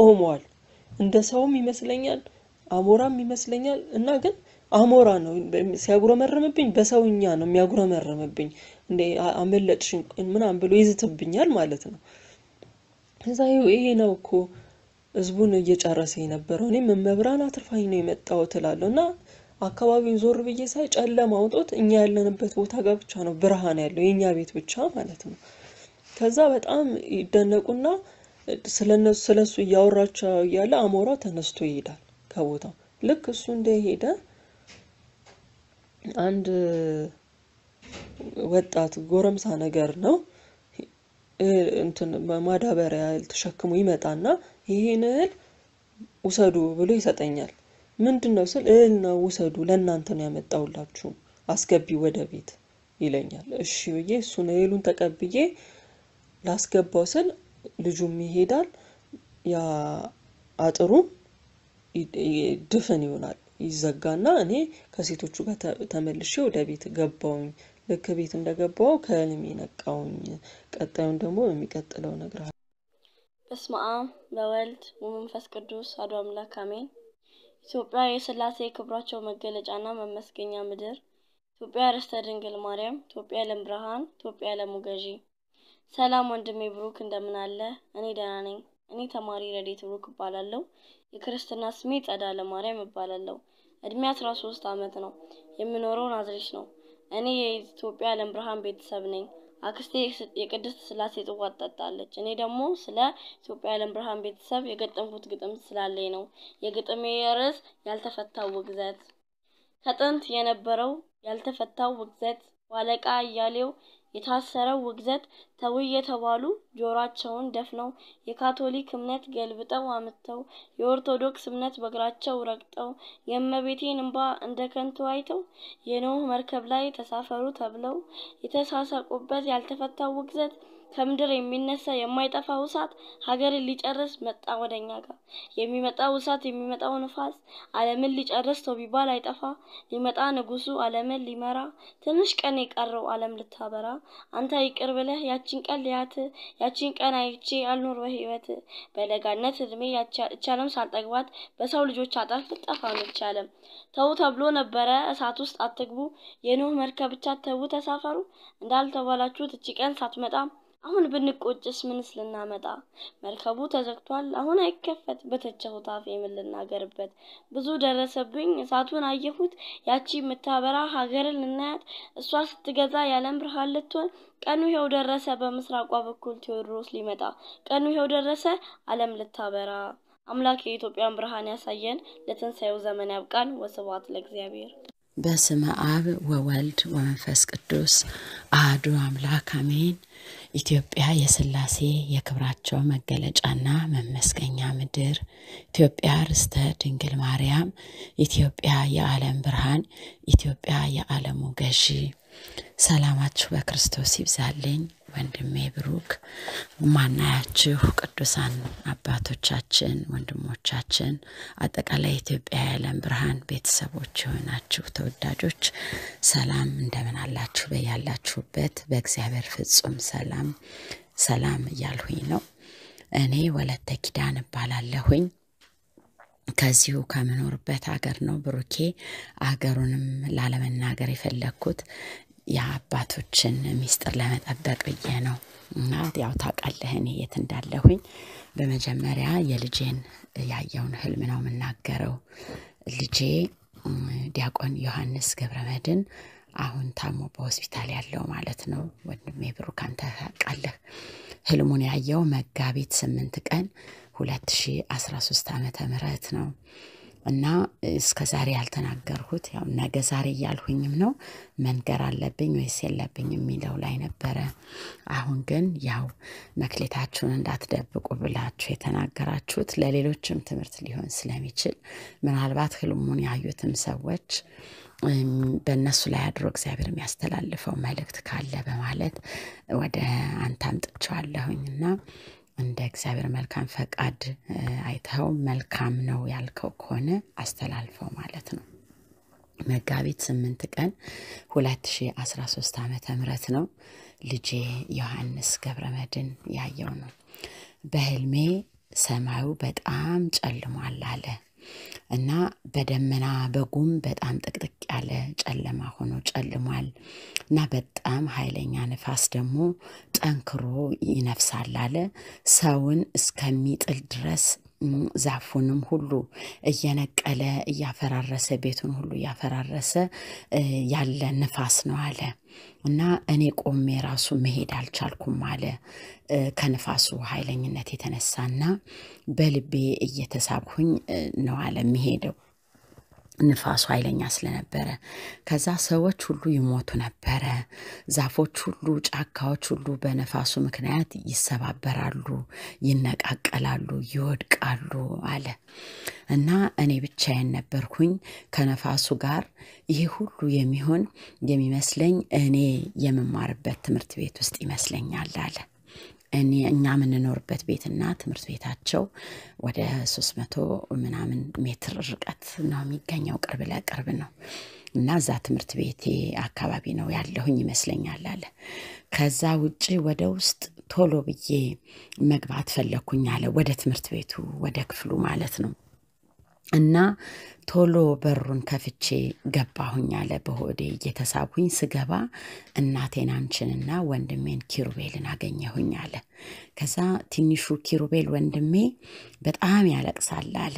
ቆሟል እንደ ሰውም ይመስለኛል አሞራም ይመስለኛል እና ግን አሞራ ነው ሲያጉረመርምብኝ በሰውኛ ነው የሚያጉረመርምብኝ እንደ አመለጥሽ ምናምን ብሎ ይዝትብኛል ማለት ነው እዛ ይሄ ነው እኮ ህዝቡን እየጨረሰ የነበረው እኔም መብራን አትርፋኝ ነው የመጣው ትላለሁ እና አካባቢውን ዞር ብዬ ሳይ ጨለማ አውጦት እኛ ያለንበት ቦታ ጋር ብቻ ነው ብርሃን ያለው የእኛ ቤት ብቻ ማለት ነው ከዛ በጣም ይደነቁና ስለነሱ እሱ እያወራቸው እያለ አሞራ ተነስቶ ይሄዳል ከቦታው። ልክ እሱ እንደሄደ አንድ ወጣት ጎረምሳ ነገር ነው እንትን ማዳበሪያ ተሸክሞ ይመጣና ይህን እህል ውሰዱ ብሎ ይሰጠኛል። ምንድን ነው ስል እህል ነው ውሰዱ፣ ለእናንተ ነው ያመጣውላችሁ፣ አስገቢ ወደ ቤት ይለኛል። እሺ ብዬ እሱን እህሉን ተቀብዬ ላስገባው ስል ልጁም ይሄዳል፣ ያ አጥሩም ድፍን ይሆናል ይዘጋና እኔ ከሴቶቹ ጋር ተመልሼ ወደ ቤት ገባውኝ። ልክ ቤት እንደገባው ከህልሜ ነቃውኝ። ቀጣዩን ደግሞ የሚቀጥለው እነግርሃለሁ። በስመ አብ በወልድ ወመንፈስ ቅዱስ አሐዱ አምላክ አሜን። ኢትዮጵያ የስላሴ ክብራቸው መገለጫና መመስገኛ ምድር፣ ኢትዮጵያ ርስተ ድንግል ማርያም፣ ኢትዮጵያ የዓለም ብርሃን፣ ኢትዮጵያ የዓለሙ ገዢ ሰላም ወንድሜ ብሩክ እንደምን አለ? እኔ ደህና ነኝ። እኔ ተማሪ ረዴት ብሩክ እባላለሁ። የክርስትና ስሜ ጸዳ ለማርያም እባላለሁ። እድሜ 13 ዓመት ነው። የምኖረው ናዝሬት ነው። እኔ የኢትዮጵያ ዓለም ብርሃን ቤተሰብ ነኝ። አክስቴ የቅድስት ስላሴ ጽዋ ትጠጣለች። እኔ ደግሞ ስለ ኢትዮጵያ ዓለም ብርሃን ቤተሰብ የገጠምኩት ግጥም ስላለኝ ነው። የግጥሜ ርዕስ ያልተፈታው ውግዘት። ከጥንት የነበረው ያልተፈታው ውግዘት ዋለቃ አያሌው የታሰረው ውግዘት ተው እየተባሉ ጆሯቸውን ደፍነው የካቶሊክ እምነት ገልብጠው አምጥተው የኦርቶዶክስ እምነት በእግራቸው ረግጠው የእመቤቴን እንባ እንደ ከንቱ አይተው የኖህ መርከብ ላይ ተሳፈሩ ተብለው የተሳሳቁበት ያልተፈታው ውግዘት ከምድር የሚነሳ የማይጠፋ እሳት ሀገርን ሊጨርስ መጣ ወደኛ ጋር። የሚመጣው እሳት የሚመጣው ንፋስ ዓለምን ሊጨርስ ተው ቢባል አይጠፋ ሊመጣ ንጉሱ ዓለምን ሊመራ ትንሽ ቀን የቀረው ዓለም ልታበራ አንተ ይቅር ብለህ ያቺን ቀን ሊያት ያቺን ቀን አይቼ አልኖር በህይወት በለጋነት እድሜ ያቻለም ሳልጠግባት በሰው ልጆች አጣፍ ልጠፋ አልቻለም። ተው ተብሎ ነበረ እሳት ውስጥ አትግቡ የኖህ መርከብ ብቻ ተው ተሳፈሩ እንዳልተባላችሁት እቺ ቀን ሳትመጣ አሁን ብንቆጭስ ምንስ ልናመጣ? መርከቡ ተዘግቷል፣ አሁን አይከፈት። በተቸሁት አፍ የምልናገርበት ብዙ ደረሰብኝ፣ እሳቱን አየሁት። ያቺ የምታበራ ሀገርን ልናያት፣ እሷ ስትገዛ ያለም ብርሃን ልትሆን። ቀኑ ይኸው ደረሰ፣ በምስራቋ በኩል ቴዎድሮስ ሊመጣ። ቀኑ ይኸው ደረሰ፣ አለም ልታበራ። አምላክ የኢትዮጵያን ብርሃን ያሳየን፣ ለትንሣኤው ዘመን ያብቃን። ወስብሐት ለእግዚአብሔር። በስመ አብ ወወልድ ወመንፈስ ቅዱስ አሐዱ አምላክ አሜን። ኢትዮጵያ የስላሴ የክብራቸው መገለጫና መመስገኛ ምድር፣ ኢትዮጵያ ርስተ ድንግል ማርያም፣ ኢትዮጵያ የዓለም ብርሃን፣ ኢትዮጵያ የዓለሙ ገዢ፣ ሰላማችሁ በክርስቶስ ይብዛልኝ። ወንድሜ ብሩክ ማናያችሁ ቅዱሳን አባቶቻችን፣ ወንድሞቻችን፣ አጠቃላይ ኢትዮጵያ የዓለም ብርሃን ቤተሰቦች የሆናችሁ ተወዳጆች ሰላም እንደምን አላችሁ? በያላችሁበት በእግዚአብሔር ፍጹም ሰላም ሰላም እያልሁኝ ነው። እኔ ወለተ ኪዳን እባላለሁኝ። ከዚሁ ከምኖርበት አገር ነው ብሩኬ። አገሩንም ላለመናገር የፈለግኩት የአባቶችን ሚስጥር ለመጠበቅ ብዬ ነው። እና ያው ታውቃለህ እኔ የት እንዳለሁኝ። በመጀመሪያ የልጄን ያየውን ህልም ነው የምናገረው። ልጄ ዲያቆን ዮሐንስ ገብረመድን አሁን ታሞ በሆስፒታል ያለው ማለት ነው። ወንድሜ ብሩክ አንተ ታውቃለህ። ህልሙን ያየው መጋቢት ስምንት ቀን ሁለት ሺ አስራ ሶስት ዓመተ ምህረት ነው። እና እስከ ዛሬ ያልተናገርሁት ያው ነገ ዛሬ እያልሁኝም ነው መንገር አለብኝ ወይስ የለብኝ የሚለው ላይ ነበረ። አሁን ግን ያው መክሌታችሁን እንዳትደብቁ ብላችሁ የተናገራችሁት ለሌሎችም ትምህርት ሊሆን ስለሚችል ምናልባት ህልሙን ያዩትም ሰዎች በእነሱ ላይ አድሮ እግዚአብሔር የሚያስተላልፈው መልእክት ካለ በማለት ወደ አንተ አምጥቼዋለሁኝ እና እንደ እግዚአብሔር መልካም ፈቃድ አይተኸው መልካም ነው ያልከው ከሆነ አስተላልፈው ማለት ነው። መጋቢት ስምንት ቀን 2013 ዓመተ ምህረት ነው ልጄ ዮሐንስ መድን ያየው ነው። በህልሜ ሰማዩ በጣም ጨልሟል አለ። እና በደመና በጉም በጣም ጥቅጥቅ ያለ ጨለማ ሆኖ ጨልሟል እና በጣም ኃይለኛ ነፋስ ደግሞ ጠንክሮ ይነፍሳል አለ ሰውን እስከሚጥል ድረስ ዛፉንም ሁሉ እየነቀለ እያፈራረሰ ቤቱን ሁሉ እያፈራረሰ ያለ ንፋስ ነው አለ እና እኔ ቆሜ ራሱ መሄድ አልቻልኩም አለ ከንፋሱ ኃይለኝነት የተነሳና በልቤ እየተሳብኩኝ ነው አለ የሚሄደው ንፋሱ ኃይለኛ ስለነበረ ከዛ ሰዎች ሁሉ ይሞቱ ነበረ። ዛፎች ሁሉ፣ ጫካዎች ሁሉ በነፋሱ ምክንያት ይሰባበራሉ፣ ይነቃቀላሉ፣ ይወድቃሉ አለ እና እኔ ብቻዬን ነበርኩኝ ከነፋሱ ጋር። ይሄ ሁሉ የሚሆን የሚመስለኝ እኔ የምማርበት ትምህርት ቤት ውስጥ ይመስለኛል አለ እኛ የምንኖርበት ቤትና ትምህርት ቤታቸው ወደ ሶስት መቶ ምናምን ሜትር ርቀት ነው የሚገኘው። ቅርብ ለቅርብ ነው እና እዛ ትምህርት ቤቴ አካባቢ ነው ያለሁኝ ይመስለኛል አለ። ከዛ ውጭ ወደ ውስጥ ቶሎ ብዬ መግባት ፈለግኩኝ አለ። ወደ ትምህርት ቤቱ ወደ ክፍሉ ማለት ነው። እና ቶሎ በሩን ከፍቼ ገባሁኝ አለ በሆዴ እየተሳቡኝ ስገባ እናቴን አንችንና ወንድሜን ኪሩቤልን አገኘሁኝ አለ ከዛ ትንሹ ኪሩቤል ወንድሜ በጣም ያለቅሳል አለ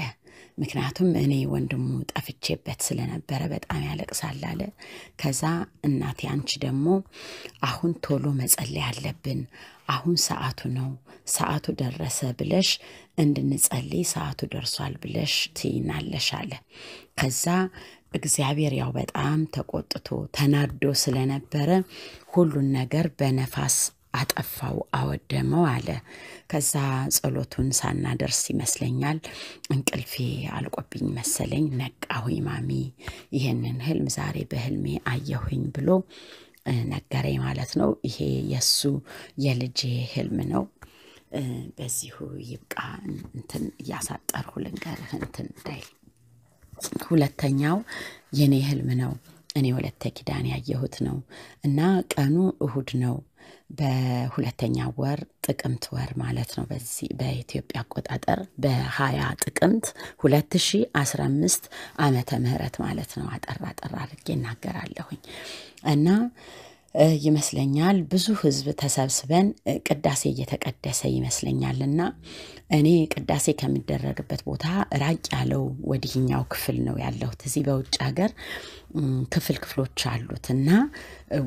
ምክንያቱም እኔ ወንድሙ ጠፍቼበት ስለነበረ በጣም ያለቅሳል አለ። ከዛ እናቴ አንቺ ደግሞ አሁን ቶሎ መጸለይ አለብን፣ አሁን ሰዓቱ ነው፣ ሰዓቱ ደረሰ ብለሽ እንድንጸልይ ሰዓቱ ደርሷል ብለሽ ትይናለሽ አለ። ከዛ እግዚአብሔር ያው በጣም ተቆጥቶ ተናዶ ስለነበረ ሁሉን ነገር በነፋስ አጠፋው፣ አወደመው አለ። ከዛ ጸሎቱን ሳናደርስ ይመስለኛል እንቅልፌ አልቆብኝ መሰለኝ ነቃሁኝ። ማሚ ይህንን ህልም ዛሬ በህልሜ አየሁኝ ብሎ ነገረኝ ማለት ነው። ይሄ የሱ የልጄ ህልም ነው። በዚሁ ይብቃ። እንትን እያሳጠርሁ ልንገርህ እንትን እንዳይል። ሁለተኛው የኔ ህልም ነው። እኔ ወለተ ኪዳን ያየሁት ነው እና ቀኑ እሁድ ነው። በሁለተኛ ወር ጥቅምት ወር ማለት ነው። በዚህ በኢትዮጵያ አቆጣጠር በሀያ ጥቅምት 2015 ዓመተ ምህረት ማለት ነው። አጠራ ጠራ አድርጌ እናገራለሁኝ እና ይመስለኛል ብዙ ህዝብ ተሰብስበን ቅዳሴ እየተቀደሰ ይመስለኛልና እኔ ቅዳሴ ከሚደረግበት ቦታ ራቅ ያለው ወዲህኛው ክፍል ነው ያለሁት። እዚህ በውጭ ሀገር ክፍል ክፍሎች አሉት እና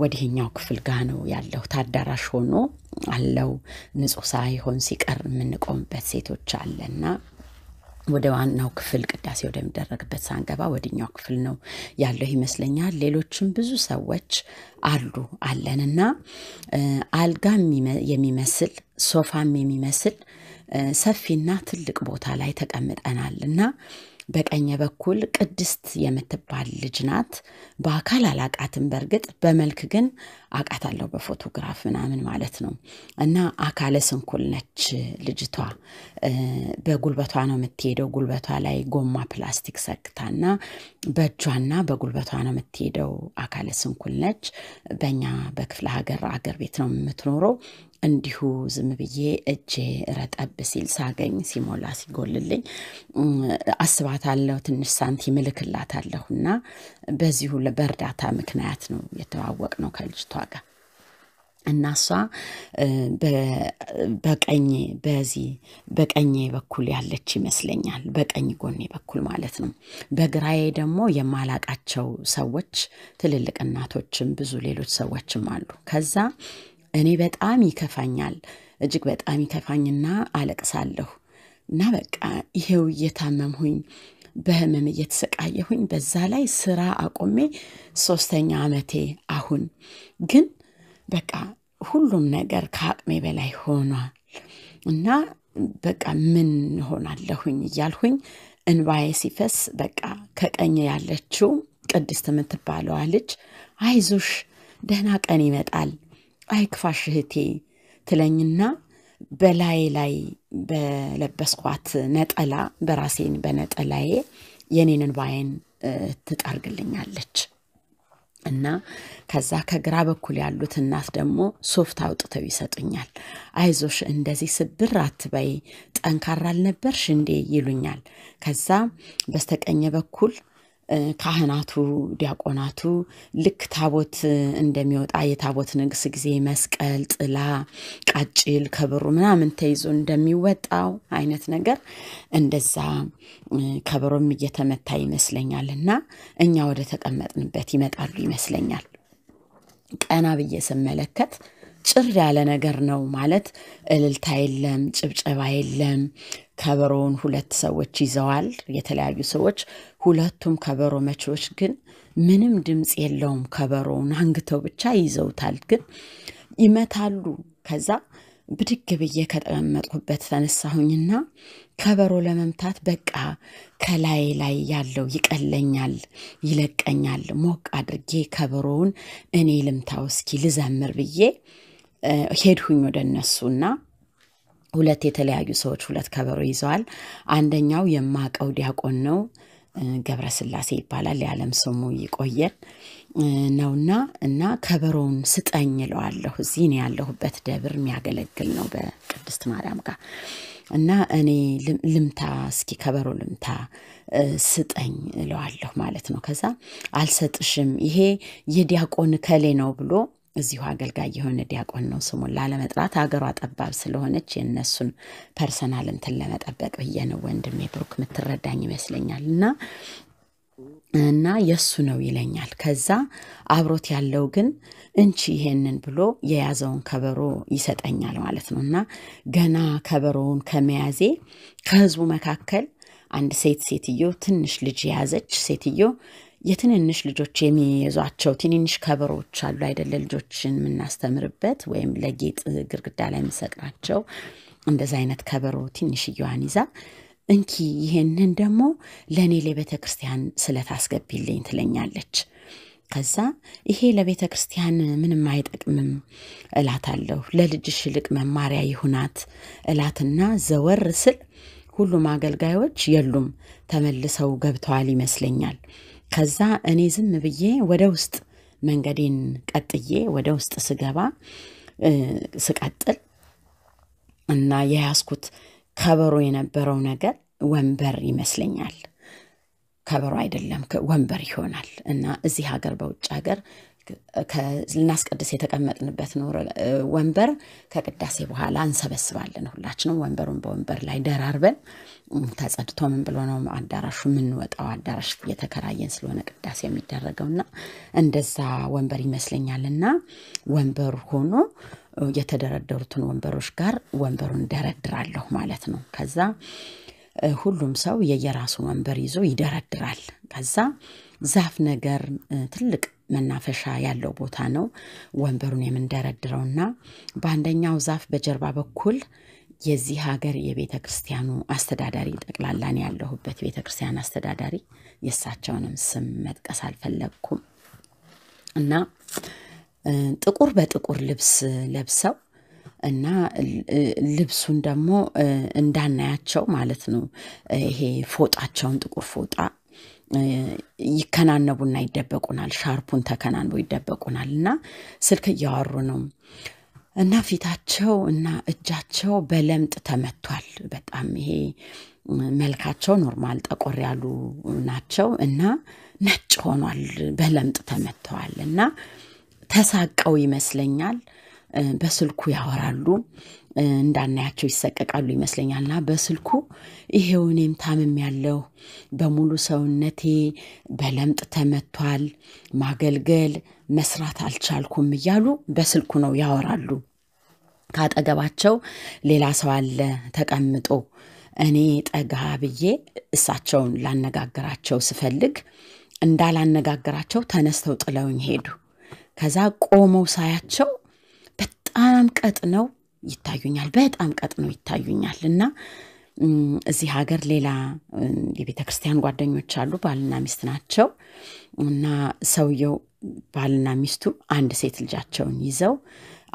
ወዲህኛው ክፍል ጋ ነው ያለሁት። አዳራሽ ሆኖ አለው ንጹህ ሳይሆን ሲቀር የምንቆምበት ሴቶች አለና ወደ ዋናው ክፍል ቅዳሴ ወደሚደረግበት ሳንገባ ወደኛው ክፍል ነው ያለው ይመስለኛል። ሌሎችም ብዙ ሰዎች አሉ እና አልጋ የሚመስል ሶፋም የሚመስል ሰፊና ትልቅ ቦታ ላይ ተቀምጠናል እና በቀኝ በኩል ቅድስት የምትባል ልጅ ናት። በአካል አላቃትም፣ በእርግጥ በመልክ ግን አቃታለሁ፣ በፎቶግራፍ ምናምን ማለት ነው። እና አካለ ስንኩል ነች ልጅቷ። በጉልበቷ ነው የምትሄደው። ጉልበቷ ላይ ጎማ ፕላስቲክ ሰክታና በእጇና በጉልበቷ ነው የምትሄደው። አካለ ስንኩል ነች። በእኛ በክፍለ ሀገር አገር ቤት ነው የምትኖረው። እንዲሁ ዝም ብዬ እጄ ረጠብ ሲል ሳገኝ ሲሞላ ሲጎልልኝ አስባታለሁ፣ ትንሽ ሳንቲም እልክላታለሁ እና በዚሁ በእርዳታ ምክንያት ነው ነው ከልጅቷ ጋር እና እሷ በቀኝ በዚህ በቀኝ በኩል ያለች ይመስለኛል፣ በቀኝ ጎኔ በኩል ማለት ነው። በግራዬ ደግሞ የማላቃቸው ሰዎች ትልልቅ እናቶችም ብዙ ሌሎች ሰዎችም አሉ። ከዛ እኔ በጣም ይከፋኛል፣ እጅግ በጣም ይከፋኝና አለቅሳለሁ እና በቃ ይሄው እየታመምሁኝ በህመም እየተሰቃየሁኝ በዛ ላይ ስራ አቆሜ ሶስተኛ ዓመቴ አሁን ግን በቃ ሁሉም ነገር ከአቅሜ በላይ ሆኗል እና በቃ ምን ሆናለሁኝ እያልሁኝ እንባዬ ሲፈስ በቃ ከቀኝ ያለችው ቅድስት የምትባለዋ ልጅ አይዞሽ፣ ደህና ቀን ይመጣል አይክፋሽ እህቴ ትለኝና በላይ ላይ በለበስኳት ነጠላ በራሴን በነጠላዬ የኔንን ባይን ትጠርግልኛለች እና ከዛ ከግራ በኩል ያሉት እናት ደግሞ ሶፍት አውጥተው ይሰጡኛል። አይዞሽ እንደዚህ ስብር አትበይ፣ ጠንካራ አልነበርሽ እንዴ ይሉኛል። ከዛ በስተቀኝ በኩል ካህናቱ፣ ዲያቆናቱ ልክ ታቦት እንደሚወጣ የታቦት ንግስ ጊዜ መስቀል፣ ጥላ፣ ቃጭል፣ ከበሮ ምናምን ተይዞ እንደሚወጣው አይነት ነገር እንደዛ ከበሮም እየተመታ ይመስለኛል እና እኛ ወደ ተቀመጥንበት ይመጣሉ ይመስለኛል። ቀና ብዬ ስመለከት ጭር ያለ ነገር ነው ማለት እልልታ የለም፣ ጭብጨባ የለም፣ ከበሮውን ሁለት ሰዎች ይዘዋል፣ የተለያዩ ሰዎች። ሁለቱም ከበሮ መቺዎች ግን ምንም ድምፅ የለውም። ከበሮውን አንግተው ብቻ ይዘውታል፣ ግን ይመታሉ። ከዛ ብድግ ብዬ ከተቀመጥኩበት ተነሳሁኝና ከበሮ ለመምታት በቃ ከላይ ላይ ያለው ይቀለኛል፣ ይለቀኛል። ሞቅ አድርጌ ከበሮውን እኔ ልምታው እስኪ ልዘምር ብዬ ሄድሁኝ ወደ እነሱና ሁለት የተለያዩ ሰዎች ሁለት ከበሮ ይዘዋል። አንደኛው የማቀው ዲያቆን ነው፣ ገብረስላሴ ይባላል። የዓለም ስሙ ይቆየን ነውና እና ከበሮውን ስጠኝ እለዋለሁ። እዚህ እኔ ያለሁበት ደብር የሚያገለግል ነው በቅድስት ማርያም ጋር እና እኔ ልምታ እስኪ ከበሮ ልምታ ስጠኝ እለዋለሁ ማለት ነው። ከዛ አልሰጥሽም ይሄ የዲያቆን ከሌ ነው ብሎ እዚሁ አገልጋይ የሆነ ዲያቆን ነው ስሙን ላለመጥራት ሀገሯ ጠባብ ስለሆነች የእነሱን ፐርሰናል እንትን ለመጠበቅ ብዬ ነው ወንድሜ ብሩክ የምትረዳኝ ይመስለኛል እና እና የእሱ ነው ይለኛል። ከዛ አብሮት ያለው ግን እንቺ ይሄንን ብሎ የያዘውን ከበሮ ይሰጠኛል ማለት ነው። እና ገና ከበሮውን ከመያዜ ከህዝቡ መካከል አንድ ሴት ሴትዮ ትንሽ ልጅ የያዘች ሴትዮ የትንንሽ ልጆች የሚይዟቸው ትንንሽ ከበሮዎች አሉ አይደለ? ልጆችን የምናስተምርበት ወይም ለጌጥ ግርግዳ ላይ የምንሰቅላቸው እንደዚ አይነት ከበሮ እየዋን ይዛ እንኪ ይሄንን ደግሞ ለእኔ ለቤተ ክርስቲያን ስለት አስገቢልኝ ትለኛለች። ከዛ ይሄ ለቤተ ክርስቲያን ምንም አይጠቅምም እላታለሁ፣ ለልጅሽ ይልቅ መማሪያ ይሁናት እላትና ዘወር ስል ሁሉም አገልጋዮች የሉም፣ ተመልሰው ገብተዋል ይመስለኛል። ከዛ እኔ ዝም ብዬ ወደ ውስጥ መንገዴን ቀጥዬ ወደ ውስጥ ስገባ ስቀጥል እና የያዝኩት ከበሮ የነበረው ነገር ወንበር ይመስለኛል። ከበሮ አይደለም ወንበር ይሆናል። እና እዚህ ሀገር በውጭ ሀገር ልናስቀድስ የተቀመጥንበት ኖረ ወንበር ከቅዳሴ በኋላ እንሰበስባለን። ሁላችንም ወንበሩን በወንበር ላይ ደራርበን ተጸድቶ ምን ብሎ ነው አዳራሹ የምንወጣው? አዳራሽ እየተከራየን ስለሆነ ቅዳሴ የሚደረገው እና እንደዛ ወንበር ይመስለኛል እና ወንበር ሆኖ የተደረደሩትን ወንበሮች ጋር ወንበሩን ደረድራለሁ ማለት ነው። ከዛ ሁሉም ሰው የየራሱ ወንበር ይዞ ይደረድራል። ከዛ ዛፍ ነገር ትልቅ መናፈሻ ያለው ቦታ ነው ወንበሩን የምንደረድረውና በአንደኛው ዛፍ በጀርባ በኩል የዚህ ሀገር የቤተ ክርስቲያኑ አስተዳዳሪ ጠቅላላን ያለሁበት ቤተ ክርስቲያን አስተዳዳሪ የእሳቸውንም ስም መጥቀስ አልፈለግኩም እና ጥቁር በጥቁር ልብስ ለብሰው እና ልብሱን ደግሞ እንዳናያቸው ማለት ነው ይሄ ፎጣቸውን ጥቁር ፎጣ ይከናነቡና ይደበቁናል። ሻርፑን ተከናንበው ይደበቁናል እና ስልክ እያወሩ ነው። እና ፊታቸው እና እጃቸው በለምጥ ተመቷል። በጣም ይሄ መልካቸው ኖርማል ጠቆር ያሉ ናቸው እና ነጭ ሆኗል። በለምጥ ተመተዋል እና ተሳቀው ይመስለኛል በስልኩ ያወራሉ። እንዳናያቸው ይሰቀቃሉ ይመስለኛል እና በስልኩ ይሄው እኔም ታምም ያለው በሙሉ ሰውነቴ በለምጥ ተመቷል፣ ማገልገል መስራት አልቻልኩም እያሉ በስልኩ ነው ያወራሉ። ካጠገባቸው ሌላ ሰው አለ ተቀምጦ እኔ ጠጋ ብዬ እሳቸውን ላነጋግራቸው ስፈልግ እንዳላነጋግራቸው ተነስተው ጥለውኝ ሄዱ። ከዛ ቆመው ሳያቸው በጣም ቀጥ ነው ይታዩኛል፣ በጣም ነው ይታዩኛል እና እዚህ ሀገር ሌላ የቤተ ክርስቲያን ጓደኞች አሉ። ባልና ሚስት ናቸው እና ሰውየው ባልና ሚስቱ አንድ ሴት ልጃቸውን ይዘው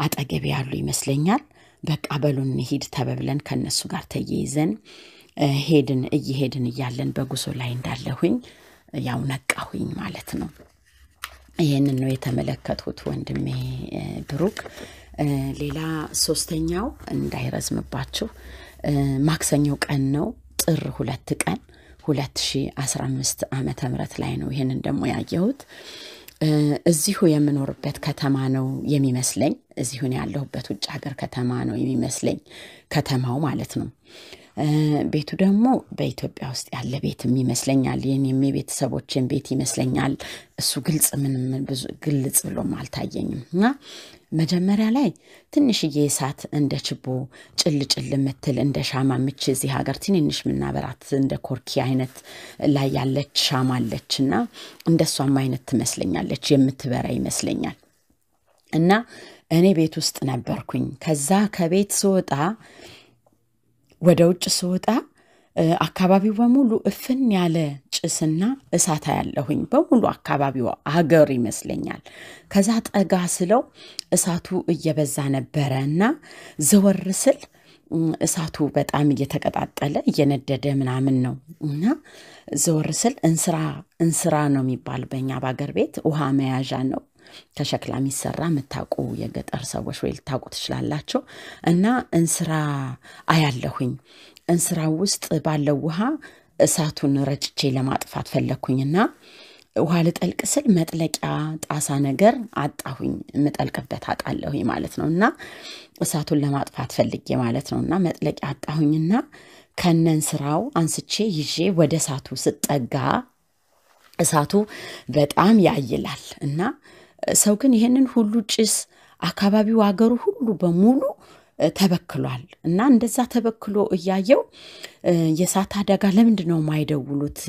አጠገብ ያሉ ይመስለኛል። በቃ በሉ እንሂድ ተበብለን ከነሱ ጋር ተያይዘን ሄድን። እየሄድን እያለን በጉዞ ላይ እንዳለሁኝ ያው ነቃሁኝ ማለት ነው። ይህንን ነው የተመለከትሁት ወንድሜ ብሩክ። ሌላ ሶስተኛው እንዳይረዝምባችሁ ማክሰኞ ቀን ነው ጥር ሁለት ቀን 2015 ዓመተ ምህረት ላይ ነው ይህንን ደግሞ ያየሁት። እዚሁ የምኖርበት ከተማ ነው የሚመስለኝ። እዚሁን ያለሁበት ውጭ ሀገር ከተማ ነው የሚመስለኝ፣ ከተማው ማለት ነው። ቤቱ ደግሞ በኢትዮጵያ ውስጥ ያለ ቤትም ይመስለኛል። ይህም የቤተሰቦችን ቤት ይመስለኛል። እሱ ግልጽ ምንም ግልጽ ብሎም አልታየኝም እና መጀመሪያ ላይ ትንሽዬ እሳት እንደ ችቦ ጭልጭል የምትል እንደ ሻማ ምች እዚህ ሀገር ትንንሽ ምናበራት እንደ ኮርኪ አይነት ላይ ያለች ሻማ አለች እና እንደሷም አይነት ትመስለኛለች፣ የምትበራ ይመስለኛል። እና እኔ ቤት ውስጥ ነበርኩኝ። ከዛ ከቤት ስወጣ ወደ ውጭ ስወጣ አካባቢው በሙሉ እፍን ያለ ጭስና እሳት ያለሁኝ በሙሉ አካባቢው አገር ይመስለኛል። ከዛ ጠጋ ስለው እሳቱ እየበዛ ነበረ እና ዘወር ስል እሳቱ በጣም እየተቀጣጠለ እየነደደ ምናምን ነው እና ዘወር ስል እንስራ እንስራ ነው የሚባል በኛ በአገር ቤት ውሃ መያዣ ነው ከሸክላ የሚሰራ የምታውቁ የገጠር ሰዎች ወይ ልታውቁ ትችላላቸው እና እንስራ አያለሁኝ እንስራ ውስጥ ባለው ውሃ እሳቱን ረጭቼ ለማጥፋት ፈለግኩኝና ውሃ ልጠልቅ ስል መጥለቂያ ጣሳ ነገር አጣሁኝ። የምጠልቅበት አጣለሁኝ ማለት ነው እና እሳቱን ለማጥፋት ፈልጌ ማለት ነው እና መጥለቂያ አጣሁኝና ከነን ስራው አንስቼ ይዤ ወደ እሳቱ ስጠጋ እሳቱ በጣም ያይላል እና ሰው ግን ይሄንን ሁሉ ጭስ አካባቢው አገሩ ሁሉ በሙሉ ተበክሏል እና እንደዛ ተበክሎ እያየው የእሳት አደጋ ለምንድን ነው የማይደውሉት?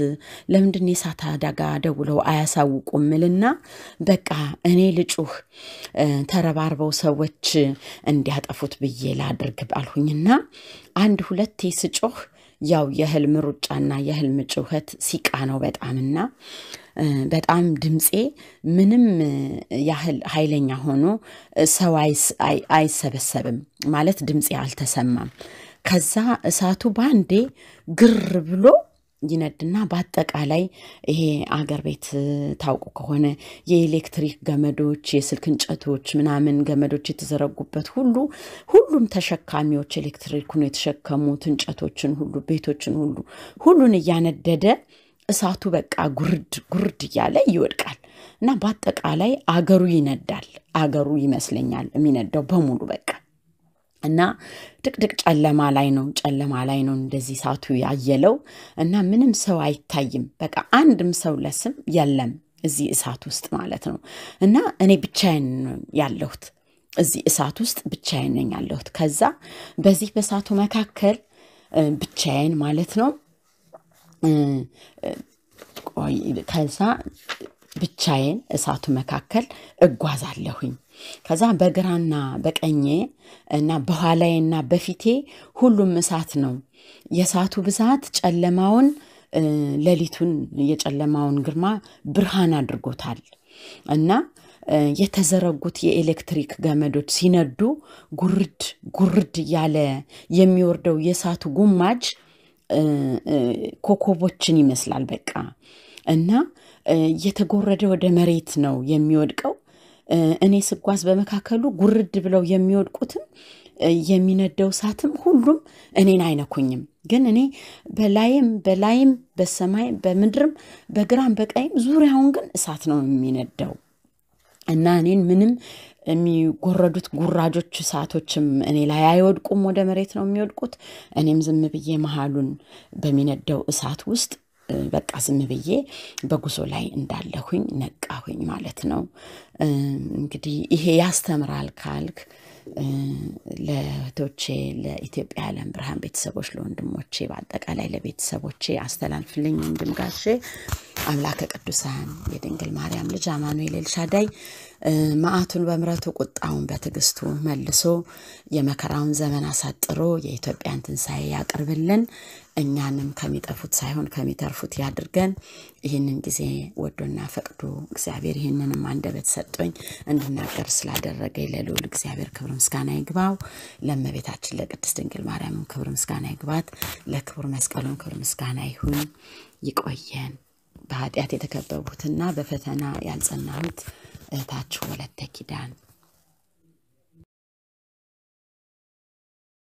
ለምንድን የእሳት አደጋ ደውለው አያሳውቁም? ምልና በቃ እኔ ልጩህ ተረባርበው ሰዎች እንዲያጠፉት ብዬ ላድርግ ባልሁኝና አንድ ሁለቴ ስጮህ ያው የህልም ሩጫና የህልም ጩኸት ሲቃ ነው በጣምና በጣም ድምፄ ምንም ያህል ኃይለኛ ሆኖ ሰው አይሰበሰብም ማለት ድምፄ አልተሰማም። ከዛ እሳቱ ባንዴ ግር ብሎ ይነድና በአጠቃላይ ይሄ አገር ቤት ታውቁ ከሆነ የኤሌክትሪክ ገመዶች፣ የስልክ እንጨቶች ምናምን ገመዶች የተዘረጉበት ሁሉ ሁሉም ተሸካሚዎች ኤሌክትሪኩን የተሸከሙት እንጨቶችን ሁሉ ቤቶችን ሁሉ ሁሉን እያነደደ እሳቱ በቃ ጉርድ ጉርድ እያለ ይወድቃል እና በአጠቃላይ አገሩ ይነዳል። አገሩ ይመስለኛል የሚነዳው በሙሉ በቃ እና ድቅድቅ ጨለማ ላይ ነው፣ ጨለማ ላይ ነው እንደዚህ እሳቱ ያየለው እና ምንም ሰው አይታይም። በቃ አንድም ሰው ለስም የለም እዚህ እሳት ውስጥ ማለት ነው። እና እኔ ብቻዬን ያለሁት እዚህ እሳት ውስጥ ብቻዬን ነኝ ያለሁት። ከዛ በዚህ በእሳቱ መካከል ብቻዬን ማለት ነው ከዛ ብቻዬን እሳቱ መካከል እጓዛለሁኝ። ከዛ በግራና በቀኜ እና በኋላዬና በፊቴ ሁሉም እሳት ነው። የእሳቱ ብዛት ጨለማውን፣ ሌሊቱን የጨለማውን ግርማ ብርሃን አድርጎታል እና የተዘረጉት የኤሌክትሪክ ገመዶች ሲነዱ ጉርድ ጉርድ እያለ የሚወርደው የእሳቱ ጉማጅ ኮከቦችን ይመስላል በቃ እና የተጎረደ ወደ መሬት ነው የሚወድቀው። እኔ ስጓዝ በመካከሉ ጉርድ ብለው የሚወድቁትም የሚነደው እሳትም ሁሉም እኔን አይነኩኝም። ግን እኔ በላይም በላይም በሰማይ በምድርም በግራም በቀይም ዙሪያውን ግን እሳት ነው የሚነደው እና እኔን ምንም የሚጎረዱት ጉራጆች እሳቶችም እኔ ላይ አይወድቁም፣ ወደ መሬት ነው የሚወድቁት። እኔም ዝም ብዬ መሀሉን በሚነደው እሳት ውስጥ በቃ ዝም ብዬ በጉዞ ላይ እንዳለሁኝ ነቃሁኝ ማለት ነው። እንግዲህ ይሄ ያስተምራል ካልክ ለእህቶቼ፣ ለኢትዮጵያ ዓለም ብርሃን ቤተሰቦች፣ ለወንድሞቼ፣ በአጠቃላይ ለቤተሰቦቼ አስተላልፍልኝ። ወንድም ጋሼ አምላከ ቅዱሳን የድንግል ማርያም ልጅ አማኑኤል ኤልሻዳይ መዓቱን በምረቱ ቁጣውን በትዕግስቱ መልሶ የመከራውን ዘመን አሳጥሮ የኢትዮጵያን ትንሣኤ ያቅርብልን። እኛንም ከሚጠፉት ሳይሆን ከሚተርፉት ያድርገን። ይህንን ጊዜ ወዶና ፈቅዶ እግዚአብሔር ይህንንም አንደበት ሰጦኝ እንድናገር ስላደረገ ለልዑል እግዚአብሔር ክብር ምስጋና ይግባው። ለእመቤታችን ለቅድስት ድንግል ማርያም ክብር ምስጋና ይግባት። ለክቡር መስቀሉን ክብር ምስጋና ይሁን። ይቆየን። በኃጢአት የተከበቡትና በፈተና ያልጸናሁት እህታችሁ ወለተ ኪዳን